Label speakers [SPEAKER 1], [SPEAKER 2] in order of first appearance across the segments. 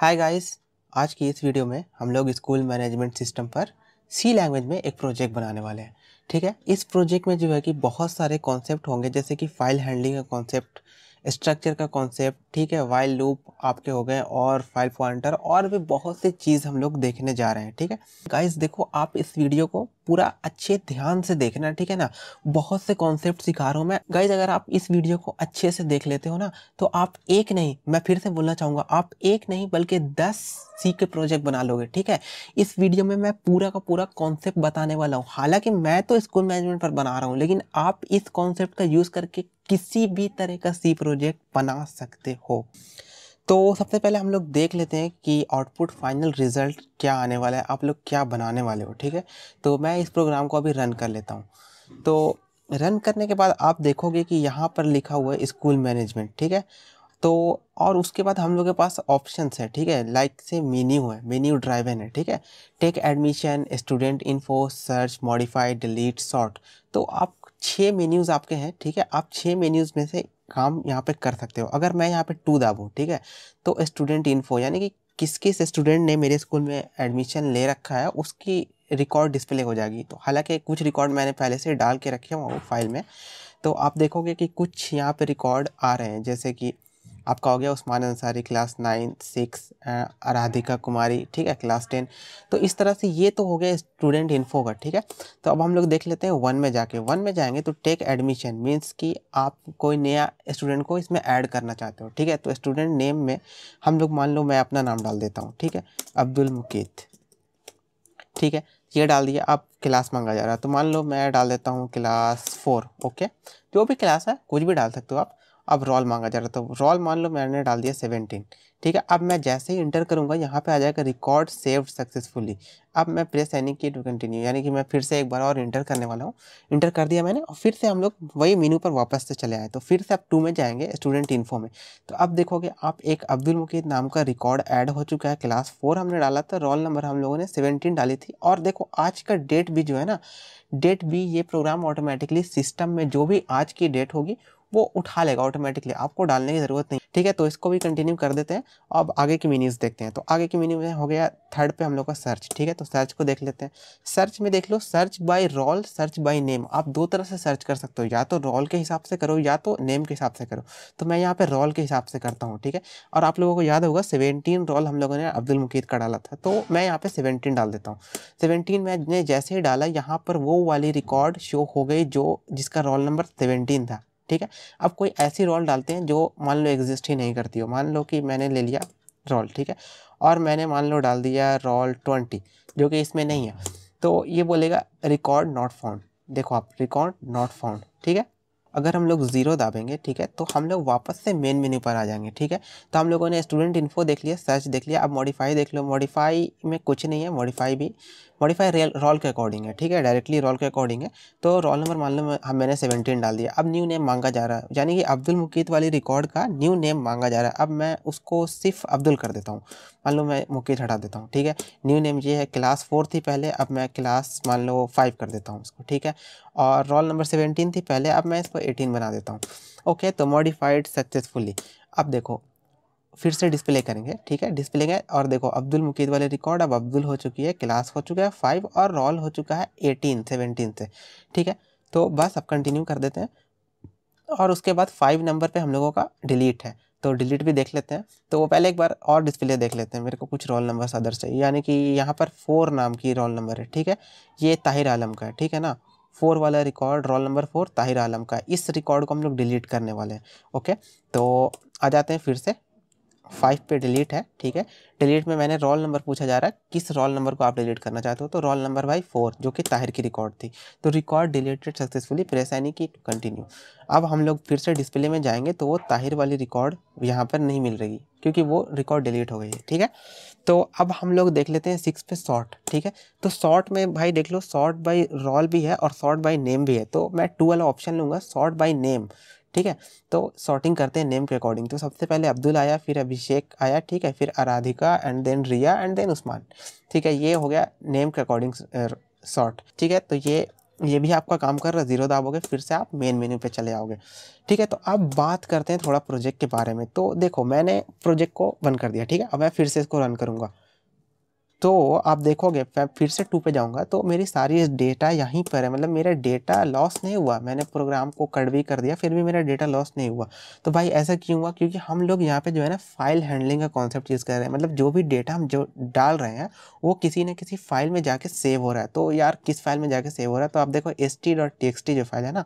[SPEAKER 1] Hi guys आज की इस वीडियो में हम लोग स्कूल मैनेजमेंट सिस्टम पर सी लैंग्वेज में एक प्रोजेक्ट बनाने वाले हैं ठीक है इस प्रोजेक्ट में जो है कि बहुत सारे कॉन्सेप्ट होंगे जैसे कि फ़ाइल हैंडलिंग का कॉन्सेप्ट स्ट्रक्चर का कॉन्सेप्ट ठीक है वाइल लूप आपके हो गए और फाइल पॉइंटर और भी बहुत सी चीज़ हम लोग देखने जा रहे हैं ठीक है गाइस देखो आप इस वीडियो को पूरा अच्छे ध्यान से देखना ठीक है ना बहुत से कॉन्सेप्ट सिखा रहा हूँ मैं गाइज अगर आप इस वीडियो को अच्छे से देख लेते हो ना तो आप एक नहीं मैं फिर से बोलना चाहूँगा आप एक नहीं बल्कि दस सी के प्रोजेक्ट बना लोगे ठीक है इस वीडियो में मैं पूरा का पूरा कॉन्सेप्ट बताने वाला हूँ हालांकि मैं तो स्कूल मैनेजमेंट पर बना रहा हूँ लेकिन आप इस कॉन्सेप्ट का यूज़ करके किसी भी तरह का सी प्रोजेक्ट बना सकते हो तो सबसे पहले हम लोग देख लेते हैं कि आउटपुट फाइनल रिजल्ट क्या आने वाला है आप लोग क्या बनाने वाले हो ठीक है तो मैं इस प्रोग्राम को अभी रन कर लेता हूँ तो रन करने के बाद आप देखोगे कि यहाँ पर लिखा हुआ है स्कूल मैनेजमेंट ठीक है तो और उसके बाद हम लोग के पास ऑप्शंस है ठीक है लाइक से मेन्यू है मेन्यू ड्राइवन है ठीक है take admission student info search modify delete sort तो आप छः मेन्यूज़ आपके हैं ठीक है आप छः मेन्यूज़ में से काम यहाँ पे कर सकते हो अगर मैं यहाँ पे टू दाबूँ ठीक है तो स्टूडेंट इन्फो यानी कि किस किस स्टूडेंट ने मेरे स्कूल में एडमिशन ले रखा है उसकी रिकॉर्ड डिस्प्ले हो जाएगी तो हालांकि कुछ रिकॉर्ड मैंने पहले से डाल के रखे हुआ वो फाइल में तो आप देखोगे कि कुछ यहाँ पे रिकॉर्ड आ रहे हैं जैसे कि आपका हो गया Usman Ansari class nine six Aradhika Kumari ठीक है क्लास टेन तो इस तरह से ये तो हो गया स्टूडेंट इन्फो का ठीक है तो अब हम लोग देख लेते हैं वन में जाके वन में जाएंगे तो टेक एडमिशन मीन्स कि आप कोई नया स्टूडेंट को इसमें ऐड करना चाहते हो ठीक है तो स्टूडेंट नेम में हम लोग मान लो मैं अपना नाम डाल देता हूँ ठीक है अब्दुल मुकीत ठीक है ये डाल दिया आप क्लास मांगा जा रहा है तो मान लो मैं डाल देता हूँ क्लास फोर ओके जो भी क्लास है कुछ भी डाल सकते हो आप अब रॉल मांगा जा रहा था रॉल तो मान लो मैंने डाल दिया सेवनटीन ठीक है अब मैं जैसे ही इंटर करूँगा यहाँ पे आ जाएगा रिकॉर्ड सेव्ड सक्सेसफुली अब मैं press any key to continue यानी कि मैं फिर से एक बार और इंटर करने वाला हूँ इंटर कर दिया मैंने और फिर से हम लोग वही मीनू पर वापस से चले आए तो फिर से आप टू में जाएंगे स्टूडेंट इन्फो में तो अब देखोगे आप एक अब्दुल मुकीद नाम का रिकॉर्ड ऐड हो चुका है क्लास फोर हमने डाला था रोल नंबर हम लोगों ने सेवनटीन डाली थी और देखो आज का डेट भी जो है ना डेट भी ये प्रोग्राम ऑटोमेटिकली सिस्टम में जो भी आज की डेट होगी वो उठा लेगा ऑटोमेटिकली आपको डालने की ज़रूरत नहीं ठीक है तो इसको भी कंटिन्यू कर देते हैं अब आगे की मीनिंग्स देखते हैं तो आगे की मीनिंग हो गया थर्ड पे हम लोग का सर्च ठीक है तो सर्च को देख लेते हैं सर्च में देख लो search by roll search by name आप दो तरह से सर्च कर सकते हो या तो रोल के हिसाब से करो या तो नेम के हिसाब से करो तो मैं यहाँ पर रोल के हिसाब से करता हूँ ठीक है और आप लोगों को याद होगा सेवेंटीन रोल हम लोगों ने अब्दुल मुकीद का डाला था तो मैं यहाँ पर सेवेंटीन डाल देता हूँ सेवेंटीन मैंने जैसे ही डाला यहाँ पर वो वाली रिकॉर्ड शो हो गई जो जिसका रोल नंबर सेवेंटीन था ठीक है अब कोई ऐसी रोल डालते हैं जो मान लो एग्जिस्ट ही नहीं करती हो मान लो कि मैंने ले लिया रोल ठीक है और मैंने मान लो डाल दिया रोल ट्वेंटी जो कि इसमें नहीं है तो ये बोलेगा रिकॉर्ड नॉट फाउंड देखो आप रिकॉर्ड नॉट फाउंड ठीक है अगर हम लोग ज़ीरो दाबेंगे ठीक है तो हम लोग वापस से मेन मेन्यू पर आ जाएंगे ठीक है तो हम लोगों ने स्टूडेंट इन्फो देख लिया सर्च देख लिया अब मॉडिफाई देख लो मॉडिफाई में कुछ नहीं है मॉडिफाई भी मॉडिफाई रेल रोल के अकॉर्डिंग है ठीक है डायरेक्टली रोल के अकॉर्डिंग है तो रोल नंबर मान लो हम हाँ, मैंने सेवनटीन डाल दिया अब न्यू नेम मांगा जा रहा है यानी कि अब्दुल मुकीत वाली रिकॉर्ड का न्यू नेम मांगा जा रहा है अब मैं उसको सिर्फ अब्दुल कर देता हूँ मान लो मैं मुकीत हटा देता हूँ ठीक है न्यू नेम ये है क्लास फोर थी पहले अब मैं क्लास मान लो फाइव कर देता हूँ उसको ठीक है और रोल नंबर सेवेंटीन थी पहले अब मैं इसको एटीन बना देता हूँ ओके तो मॉडिफाइड सक्सेसफुली अब देखो फिर से डिस्प्ले करेंगे ठीक है डिस्प्ले गए और देखो अब्दुल मुकीद वाले रिकॉर्ड अब अब्दुल हो चुकी है क्लास हो चुका है फाइव और रोल हो चुका है एटीन सेवनटीन से ठीक है तो बस अब कंटिन्यू कर देते हैं और उसके बाद फाइव नंबर पे हम लोगों का डिलीट है तो डिलीट भी देख लेते हैं तो वो पहले एक बार और डिस्प्ले देख लेते हैं मेरे को कुछ रोल नंबर अदर से यानी कि यहाँ पर फोर नाम की रोल नंबर है ठीक है ये ताहिर आलम का है ठीक है ना फोर वाला record roll number four Tahir Alam का इस रिकॉर्ड को हम लोग डिलीट करने वाले हैं ओके तो आ जाते हैं फिर से फाइव पे डिलीट है ठीक है डिलीट में मैंने रोल नंबर पूछा जा रहा है किस रोल नंबर को आप डिलीट करना चाहते हो तो रोल नंबर भाई फोर जो कि ताहिर की रिकॉर्ड थी तो रिकॉर्ड डिलीटेड सक्सेसफुली प्रेस यानी कि कंटिन्यू अब हम लोग फिर से डिस्प्ले में जाएंगे तो वो ताहिर वाली रिकॉर्ड यहाँ पर नहीं मिल रही क्योंकि वो रिकॉर्ड डिलीट हो गई है ठीक है तो अब हम लोग देख लेते हैं सिक्स पे शॉर्ट ठीक है तो शॉर्ट में भाई देख लो शॉर्ट बाई रोल भी है और शॉर्ट बाई नेम भी है तो मैं टू वाला ऑप्शन लूँगा शॉर्ट बाई नेम ठीक है तो सॉर्टिंग करते हैं नेम के अकॉर्डिंग तो सबसे पहले अब्दुल आया फिर अभिषेक आया ठीक है फिर Aradhika and then Riya and then Usman ठीक है ये हो गया नेम के अकॉर्डिंग सॉर्ट ठीक है तो ये ये भी आपका काम कर रहा है जीरो दाबोगे फिर से आप मेन मेन्यू पे चले आओगे ठीक है तो अब बात करते हैं थोड़ा प्रोजेक्ट के बारे में तो देखो मैंने प्रोजेक्ट को बंद कर दिया ठीक है अब मैं फिर से इसको रन करूँगा तो आप देखोगे फिर से टू पे जाऊंगा तो मेरी सारी डेटा यहीं पर है मतलब मेरा डेटा लॉस नहीं हुआ मैंने प्रोग्राम को कड़वी कर दिया फिर भी मेरा डेटा लॉस नहीं हुआ तो भाई ऐसा क्यों हुआ क्योंकि हम लोग यहाँ पे जो है ना फाइल हैंडलिंग का कॉन्सेप्ट यूज़ कर रहे हैं मतलब जो भी डेटा हम जो डाल रहे हैं वो किसी न किसी फाइल में जाके सेव हो रहा है तो यार किस फाइल में जाके सेव हो रहा है तो आप देखो एस जो फाइल है ना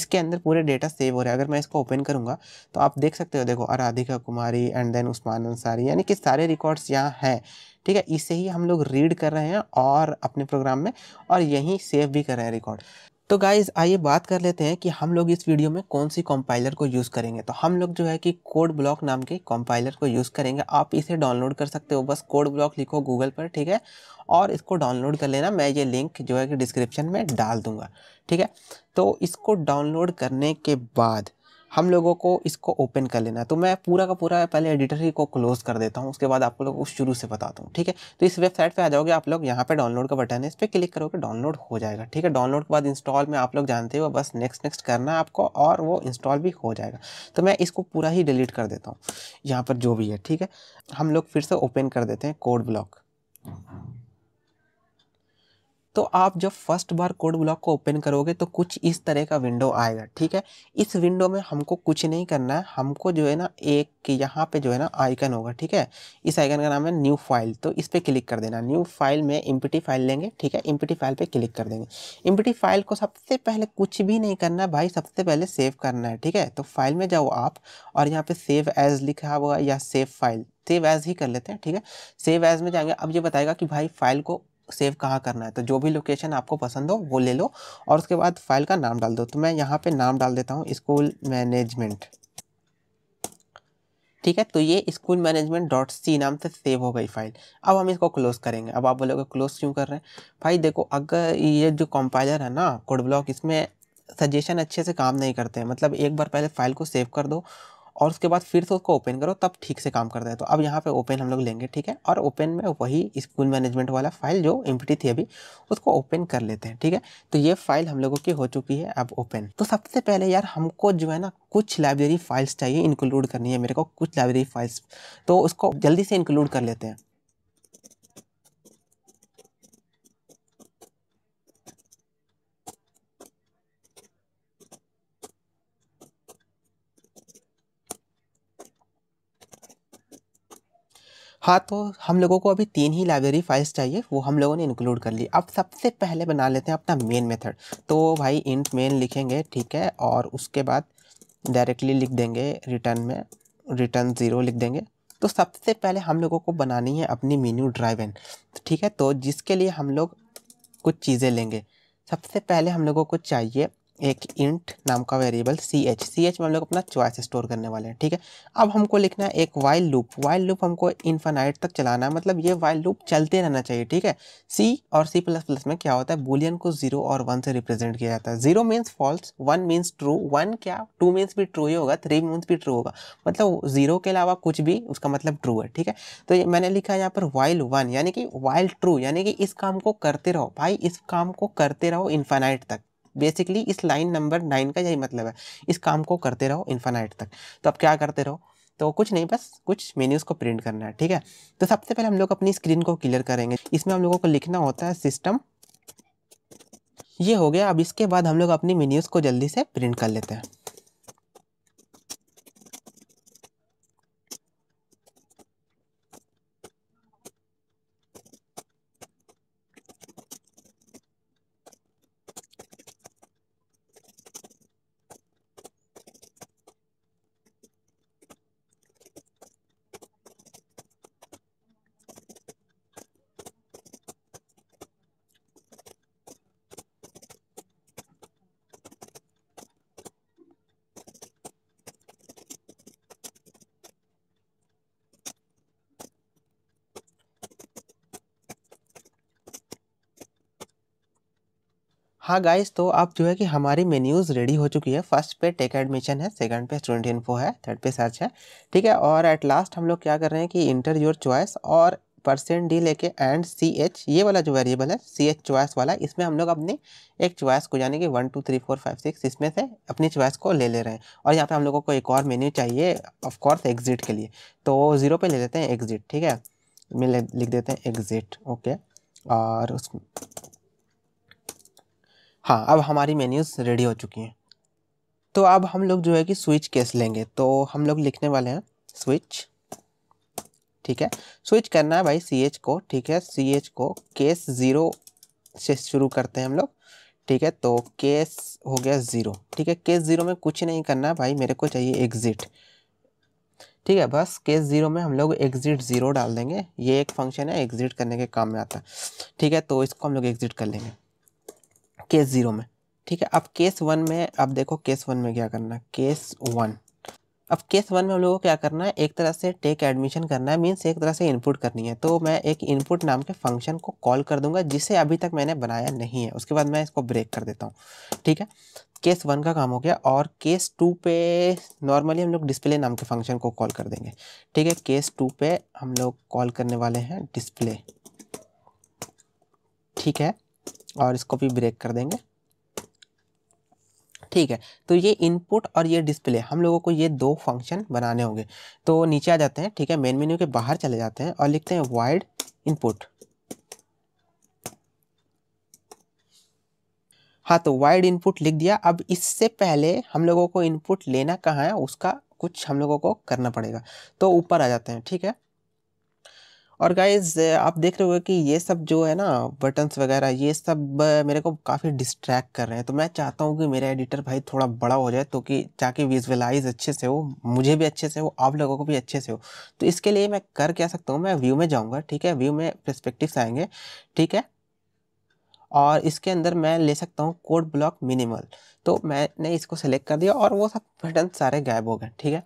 [SPEAKER 1] इसके अंदर पूरे डेटा सेव हो रहा है अगर मैं इसको ओपन करूँगा तो आप देख सकते हो देखो आराधिका कुमारी एंड देन उस्मान अंसारी यानी कि सारे रिकॉर्ड्स यहाँ हैं ठीक है इसे ही हम लोग रीड कर रहे हैं और अपने प्रोग्राम में और यहीं सेव भी कर रहे हैं रिकॉर्ड तो गाइज आइए बात कर लेते हैं कि हम लोग इस वीडियो में कौन सी कॉम्पाइलर को यूज़ करेंगे तो हम लोग जो है कि कोड ब्लॉक नाम के कॉम्पाइलर को यूज़ करेंगे आप इसे डाउनलोड कर सकते हो बस कोड ब्लॉक लिखो गूगल पर ठीक है और इसको डाउनलोड कर लेना मैं ये लिंक जो है कि डिस्क्रिप्शन में डाल दूंगा ठीक है तो इसको डाउनलोड करने के बाद हम लोगों को इसको ओपन कर लेना है तो मैं पूरा का पूरा पहले एडिटर ही को क्लोज़ कर देता हूँ उसके बाद आप लोगों को शुरू से बताता हूँ ठीक है तो इस वेबसाइट पर आ जाओगे आप लोग यहाँ पर डाउनलोड का बटन है इस पर क्लिक करोगे डाउनलोड हो जाएगा ठीक है डाउनलोड के बाद इंस्टॉल में आप लोग जानते हो बस नेक्स्ट नेक्स्ट करना है आपको और वो इंस्टॉल भी हो जाएगा तो मैं इसको पूरा ही डिलीट कर देता हूँ यहाँ पर जो भी है ठीक है हम लोग फिर से ओपन कर देते हैं कोड ब्लॉक तो आप जब फर्स्ट बार कोड ब्लॉक को ओपन करोगे तो कुछ इस तरह का विंडो आएगा ठीक है इस विंडो में हमको कुछ नहीं करना है हमको जो है ना एक यहाँ पे जो है ना आइकन होगा ठीक है इस आइकन का नाम है न्यू फाइल तो इस पर क्लिक कर देना न्यू फाइल में इम्पिटी फाइल लेंगे ठीक है इम्पिटी फाइल पर क्लिक कर देंगे इम्पिटी फाइल को सबसे पहले कुछ भी नहीं करना है भाई सबसे पहले सेव करना है ठीक है तो फाइल में जाओ आप और यहाँ पर सेव एज लिखा हुआ या सेव फाइल सेव एज ही कर लेते हैं ठीक है सेव एज में जाएंगे अब ये बताएगा कि भाई फाइल को सेव कहाँ करना है तो जो भी लोकेशन आपको पसंद हो वो ले लो और उसके बाद फाइल का नाम डाल दो तो मैं यहाँ पे नाम डाल देता हूँ स्कूल मैनेजमेंट ठीक है तो ये स्कूल मैनेजमेंट डॉट सी नाम से सेव हो गई फाइल अब हम इसको क्लोज करेंगे अब आप बोलोगे क्लोज क्यों कर रहे हैं भाई देखो अगर ये जो कंपाइलर है ना कोड ब्लॉक इसमें सजेशन अच्छे से काम नहीं करते हैं मतलब एक बार पहले फाइल को सेव कर दो और उसके बाद फिर से उसको ओपन करो तब ठीक से काम करता है तो अब यहाँ पे ओपन हम लोग लेंगे ठीक है और ओपन में वही स्कूल मैनेजमेंट वाला फाइल जो एम थी अभी उसको ओपन कर लेते हैं ठीक है तो ये फाइल हम लोगों की हो चुकी है अब ओपन तो सबसे पहले यार हमको जो है ना कुछ लाइब्रेरी फाइल्स चाहिए इंक्लूड करनी है मेरे को कुछ लाइब्रेरी फाइल्स तो उसको जल्दी से इंक्लूड कर लेते हैं हाँ तो हम लोगों को अभी तीन ही लाइब्रेरी फाइल्स चाहिए वो हम लोगों ने इंक्लूड कर ली अब सबसे पहले बना लेते हैं अपना मेन मेथड तो भाई इंट मेन लिखेंगे ठीक है और उसके बाद डायरेक्टली लिख देंगे रिटर्न में रिटर्न ज़ीरो लिख देंगे तो सबसे पहले हम लोगों को बनानी है अपनी मेन्यू ड्राइव एन ठीक है तो जिसके लिए हम लोग कुछ चीज़ें लेंगे सबसे पहले हम लोगों को चाहिए एक इंट नाम का variable C H C H में हम लोग अपना चॉइस स्टोर करने वाले हैं ठीक है अब हमको लिखना है एक वाइल लूप वाइल लूप हमको इन्फानाइट तक चलाना है मतलब ये वाइल लूप चलते रहना चाहिए ठीक है सी और सी प्लस प्लस में क्या होता है बुलियन को जीरो और वन से रिप्रेजेंट किया जाता है zero means false one means true one क्या टू मीन्स भी ट्रू ही होगा थ्री मीन्स भी ट्रू होगा मतलब जीरो के अलावा कुछ भी उसका मतलब ट्रू है ठीक है तो ये मैंने लिखा है यहाँ पर वाइल वन यानी कि वाइल ट्रू यानी कि इस काम को करते रहो भाई इस काम को करते रहो इन्फानाइट तक बेसिकली इस लाइन नंबर नाइन का यही मतलब है इस काम को करते रहो इन्फानाइट तक तो अब क्या करते रहो तो कुछ नहीं बस कुछ मेन्यूज़ को प्रिंट करना है ठीक है तो सबसे पहले हम लोग अपनी स्क्रीन को क्लियर करेंगे इसमें हम लोगों को लिखना होता है सिस्टम ये हो गया अब इसके बाद हम लोग अपनी मेन्यूज़ को जल्दी से प्रिंट कर लेते हैं हाँ गाइस तो आप जो है कि हमारी मेन्यूज़ रेडी हो चुकी है फर्स्ट पे टेक एडमिशन है सेकंड पे स्टूडेंट इन्फो है थर्ड पे सर्च है ठीक है और एट लास्ट हम लोग क्या कर रहे हैं कि इंटर योर चॉइस और परसेंट डी लेके एंड सी एच ये वाला जो वेरिएबल है सी एच चॉइस वाला इसमें हम लोग अपनी एक चॉइस को यानी कि one two three four five six इसमें से अपनी चॉइस को ले ले रहे हैं और यहाँ पे हम लोगों को एक और मेन्यू चाहिए ऑफकोर्स एग्जिट के लिए तो ज़ीरो पे ले लेते हैं एग्जिट ठीक है मैं लिख देते हैं एग्जिट ओके और उस हाँ अब हमारी मेन्यूज़ रेडी हो चुकी हैं तो अब हम लोग जो है कि स्विच केस लेंगे तो हम लोग लिखने वाले हैं स्विच ठीक है स्विच करना है भाई सी एच को ठीक है सी एच को केस ज़ीरो से शुरू करते हैं हम लोग ठीक है तो केस हो गया ज़ीरो ठीक है केस ज़ीरो में कुछ नहीं करना भाई मेरे को चाहिए एग्ज़िट ठीक है बस केस ज़ीरो में हम लोग एग्ज़िट ज़ीरो डाल देंगे ये एक फंक्शन है एग्ज़िट करने के काम में आता है ठीक है तो इसको हम लोग एग्ज़िट कर लेंगे केस ज़ीरो में ठीक है अब केस वन में अब देखो केस वन में क्या करना है केस वन अब केस वन में हम लोगों को क्या करना है एक तरह से टेक एडमिशन करना है मीन्स एक तरह से इनपुट करनी है तो मैं एक इनपुट नाम के फंक्शन को कॉल कर दूंगा जिसे अभी तक मैंने बनाया नहीं है उसके बाद मैं इसको ब्रेक कर देता हूँ ठीक है केस वन का काम हो गया और केस टू पे नॉर्मली हम लोग डिस्प्ले नाम के फंक्शन को कॉल कर देंगे ठीक है केस टू पे हम लोग कॉल करने वाले हैं डिस्प्ले ठीक है और इसको भी ब्रेक कर देंगे ठीक है तो ये इनपुट और ये डिस्प्ले हम लोगों को ये दो फंक्शन बनाने होंगे तो नीचे आ जाते हैं ठीक है मेन मेन्यू के बाहर चले जाते हैं और लिखते हैं वाइड इनपुट हाँ तो वाइड इनपुट लिख दिया अब इससे पहले हम लोगों को इनपुट लेना कहाँ है उसका कुछ हम लोगों को करना पड़ेगा तो ऊपर आ जाते हैं ठीक है और गाइज आप देख रहे हो कि ये सब जो है ना बटन्स वगैरह ये सब मेरे को काफ़ी डिस्ट्रैक्ट कर रहे हैं तो मैं चाहता हूँ कि मेरा एडिटर भाई थोड़ा बड़ा हो जाए तो कि ताकि विजुअलाइज अच्छे से हो मुझे भी अच्छे से हो आप लोगों को भी अच्छे से हो तो इसके लिए मैं कर क्या सकता हूँ मैं व्यू में जाऊँगा ठीक है व्यू में प्रस्पेक्टिव्स आएंगे ठीक है और इसके अंदर मैं ले सकता हूँ कोड ब्लॉक मिनिमल तो मैंने इसको सेलेक्ट कर दिया और वो सब बटन सारे गायब हो गए ठीक है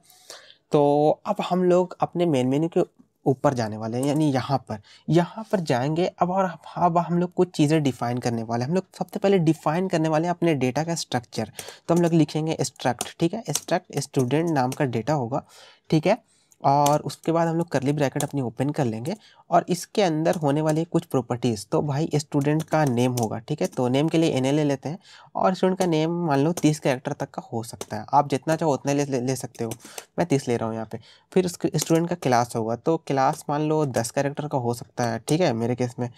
[SPEAKER 1] तो अब हम लोग अपने मेन मेन्यू के ऊपर जाने वाले हैं यानी यहाँ पर यहाँ पर जाएंगे अब और अब हम लोग कुछ चीज़ें डिफाइन करने वाले हैं हम लोग सबसे पहले डिफाइन करने वाले हैं अपने डेटा का स्ट्रक्चर तो हम लोग लिखेंगे स्ट्रक्ट ठीक है स्ट्रक्ट स्टूडेंट नाम का डेटा होगा ठीक है और उसके बाद हम लोग करली ब्रैकेट अपनी ओपन कर लेंगे और इसके अंदर होने वाली कुछ प्रॉपर्टीज़ तो भाई स्टूडेंट का नेम होगा ठीक है तो नेम के लिए एन ले लेते हैं और स्टूडेंट का नेम मान लो तीस कैरेक्टर तक का हो सकता है आप जितना चाहो उतना ले, ले सकते हो मैं तीस ले रहा हूँ यहाँ पे फिर स्टूडेंट का क्लास होगा तो क्लास मान लो दस कैरेक्टर का हो सकता है ठीक है मेरे केस में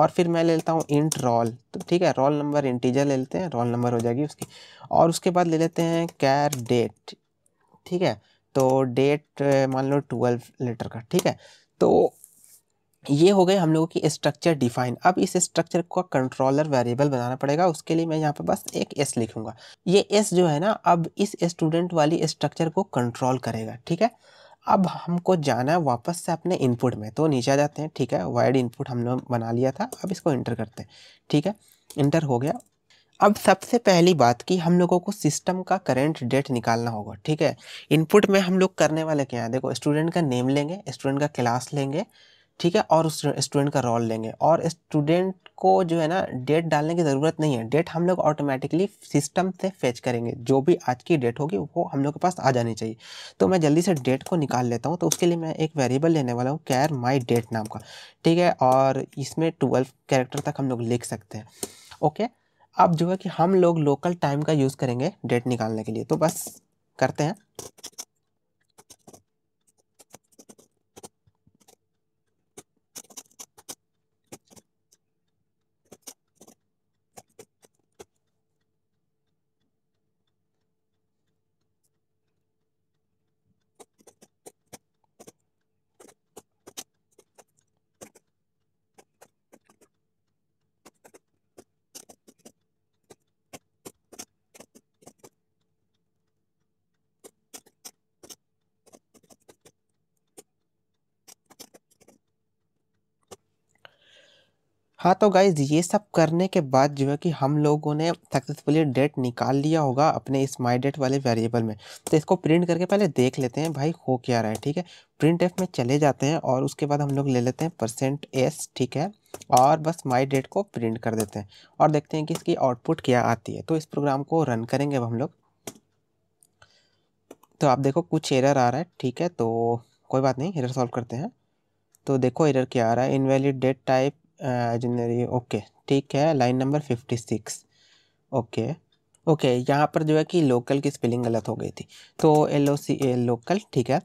[SPEAKER 1] और फिर मैं ले लेता हूँ इंट रॉल तो ठीक है रोल नंबर इंटीजर ले लेते हैं रोल नंबर हो जाएगी उसकी और उसके बाद ले लेते हैं कैर डेट ठीक है तो डेट मान लो ट्वेल्व लेटर का ठीक है तो ये हो गए हम लोगों की स्ट्रक्चर डिफाइन अब इस स्ट्रक्चर को कंट्रोलर वेरिएबल बनाना पड़ेगा उसके लिए मैं यहाँ पे बस एक एस लिखूंगा ये एस जो है ना अब इस स्टूडेंट वाली स्ट्रक्चर को कंट्रोल करेगा ठीक है अब हमको जाना है वापस से अपने इनपुट में तो नीचे जाते हैं ठीक है वाइड इनपुट हमने बना लिया था अब इसको इंटर करते हैं ठीक है इंटर हो गया अब सबसे पहली बात कि हम लोगों को सिस्टम का करेंट डेट निकालना होगा ठीक है इनपुट में हम लोग करने वाले क्या है देखो स्टूडेंट का नेम लेंगे स्टूडेंट का क्लास लेंगे ठीक है और स्टूडेंट का रोल लेंगे और स्टूडेंट को जो है ना डेट डालने की ज़रूरत नहीं है डेट हम लोग ऑटोमेटिकली सिस्टम से फेच करेंगे जो भी आज की डेट होगी वो हम लोग के पास आ जानी चाहिए तो मैं जल्दी से डेट को निकाल लेता हूँ तो उसके लिए मैं एक वेरिएबल लेने वाला हूँ कैर माई डेट नाम का ठीक है और इसमें ट्वेल्व कैरेक्टर तक हम लोग लिख सकते हैं ओके okay? अब जो है कि हम लोग लोकल टाइम का यूज़ करेंगे डेट निकालने के लिए तो बस करते हैं तो गाइज ये सब करने के बाद जो है कि हम लोगों ने सक्सेसफुली डेट निकाल लिया होगा अपने इस माई डेट वाले वेरिएबल में तो इसको प्रिंट करके पहले देख लेते हैं भाई हो क्या रहा है ठीक है प्रिंट एफ में चले जाते हैं और उसके बाद हम लोग ले लेते हैं परसेंट एस ठीक है और बस माई डेट को प्रिंट कर देते हैं और देखते हैं कि इसकी आउटपुट क्या आती है तो इस प्रोग्राम को रन करेंगे अब हम लोग तो आप देखो कुछ एरर आ रहा है ठीक है तो कोई बात नहीं एरर सॉल्व करते हैं तो देखो एरर क्या आ रहा है इनवैलिड डेट टाइप एजनरी uh, ओके ठीक है line number fifty six okay okay यहाँ पर जो है कि लोकल की स्पेलिंग गलत हो गई थी तो एल ओ सी ए लोकल ठीक है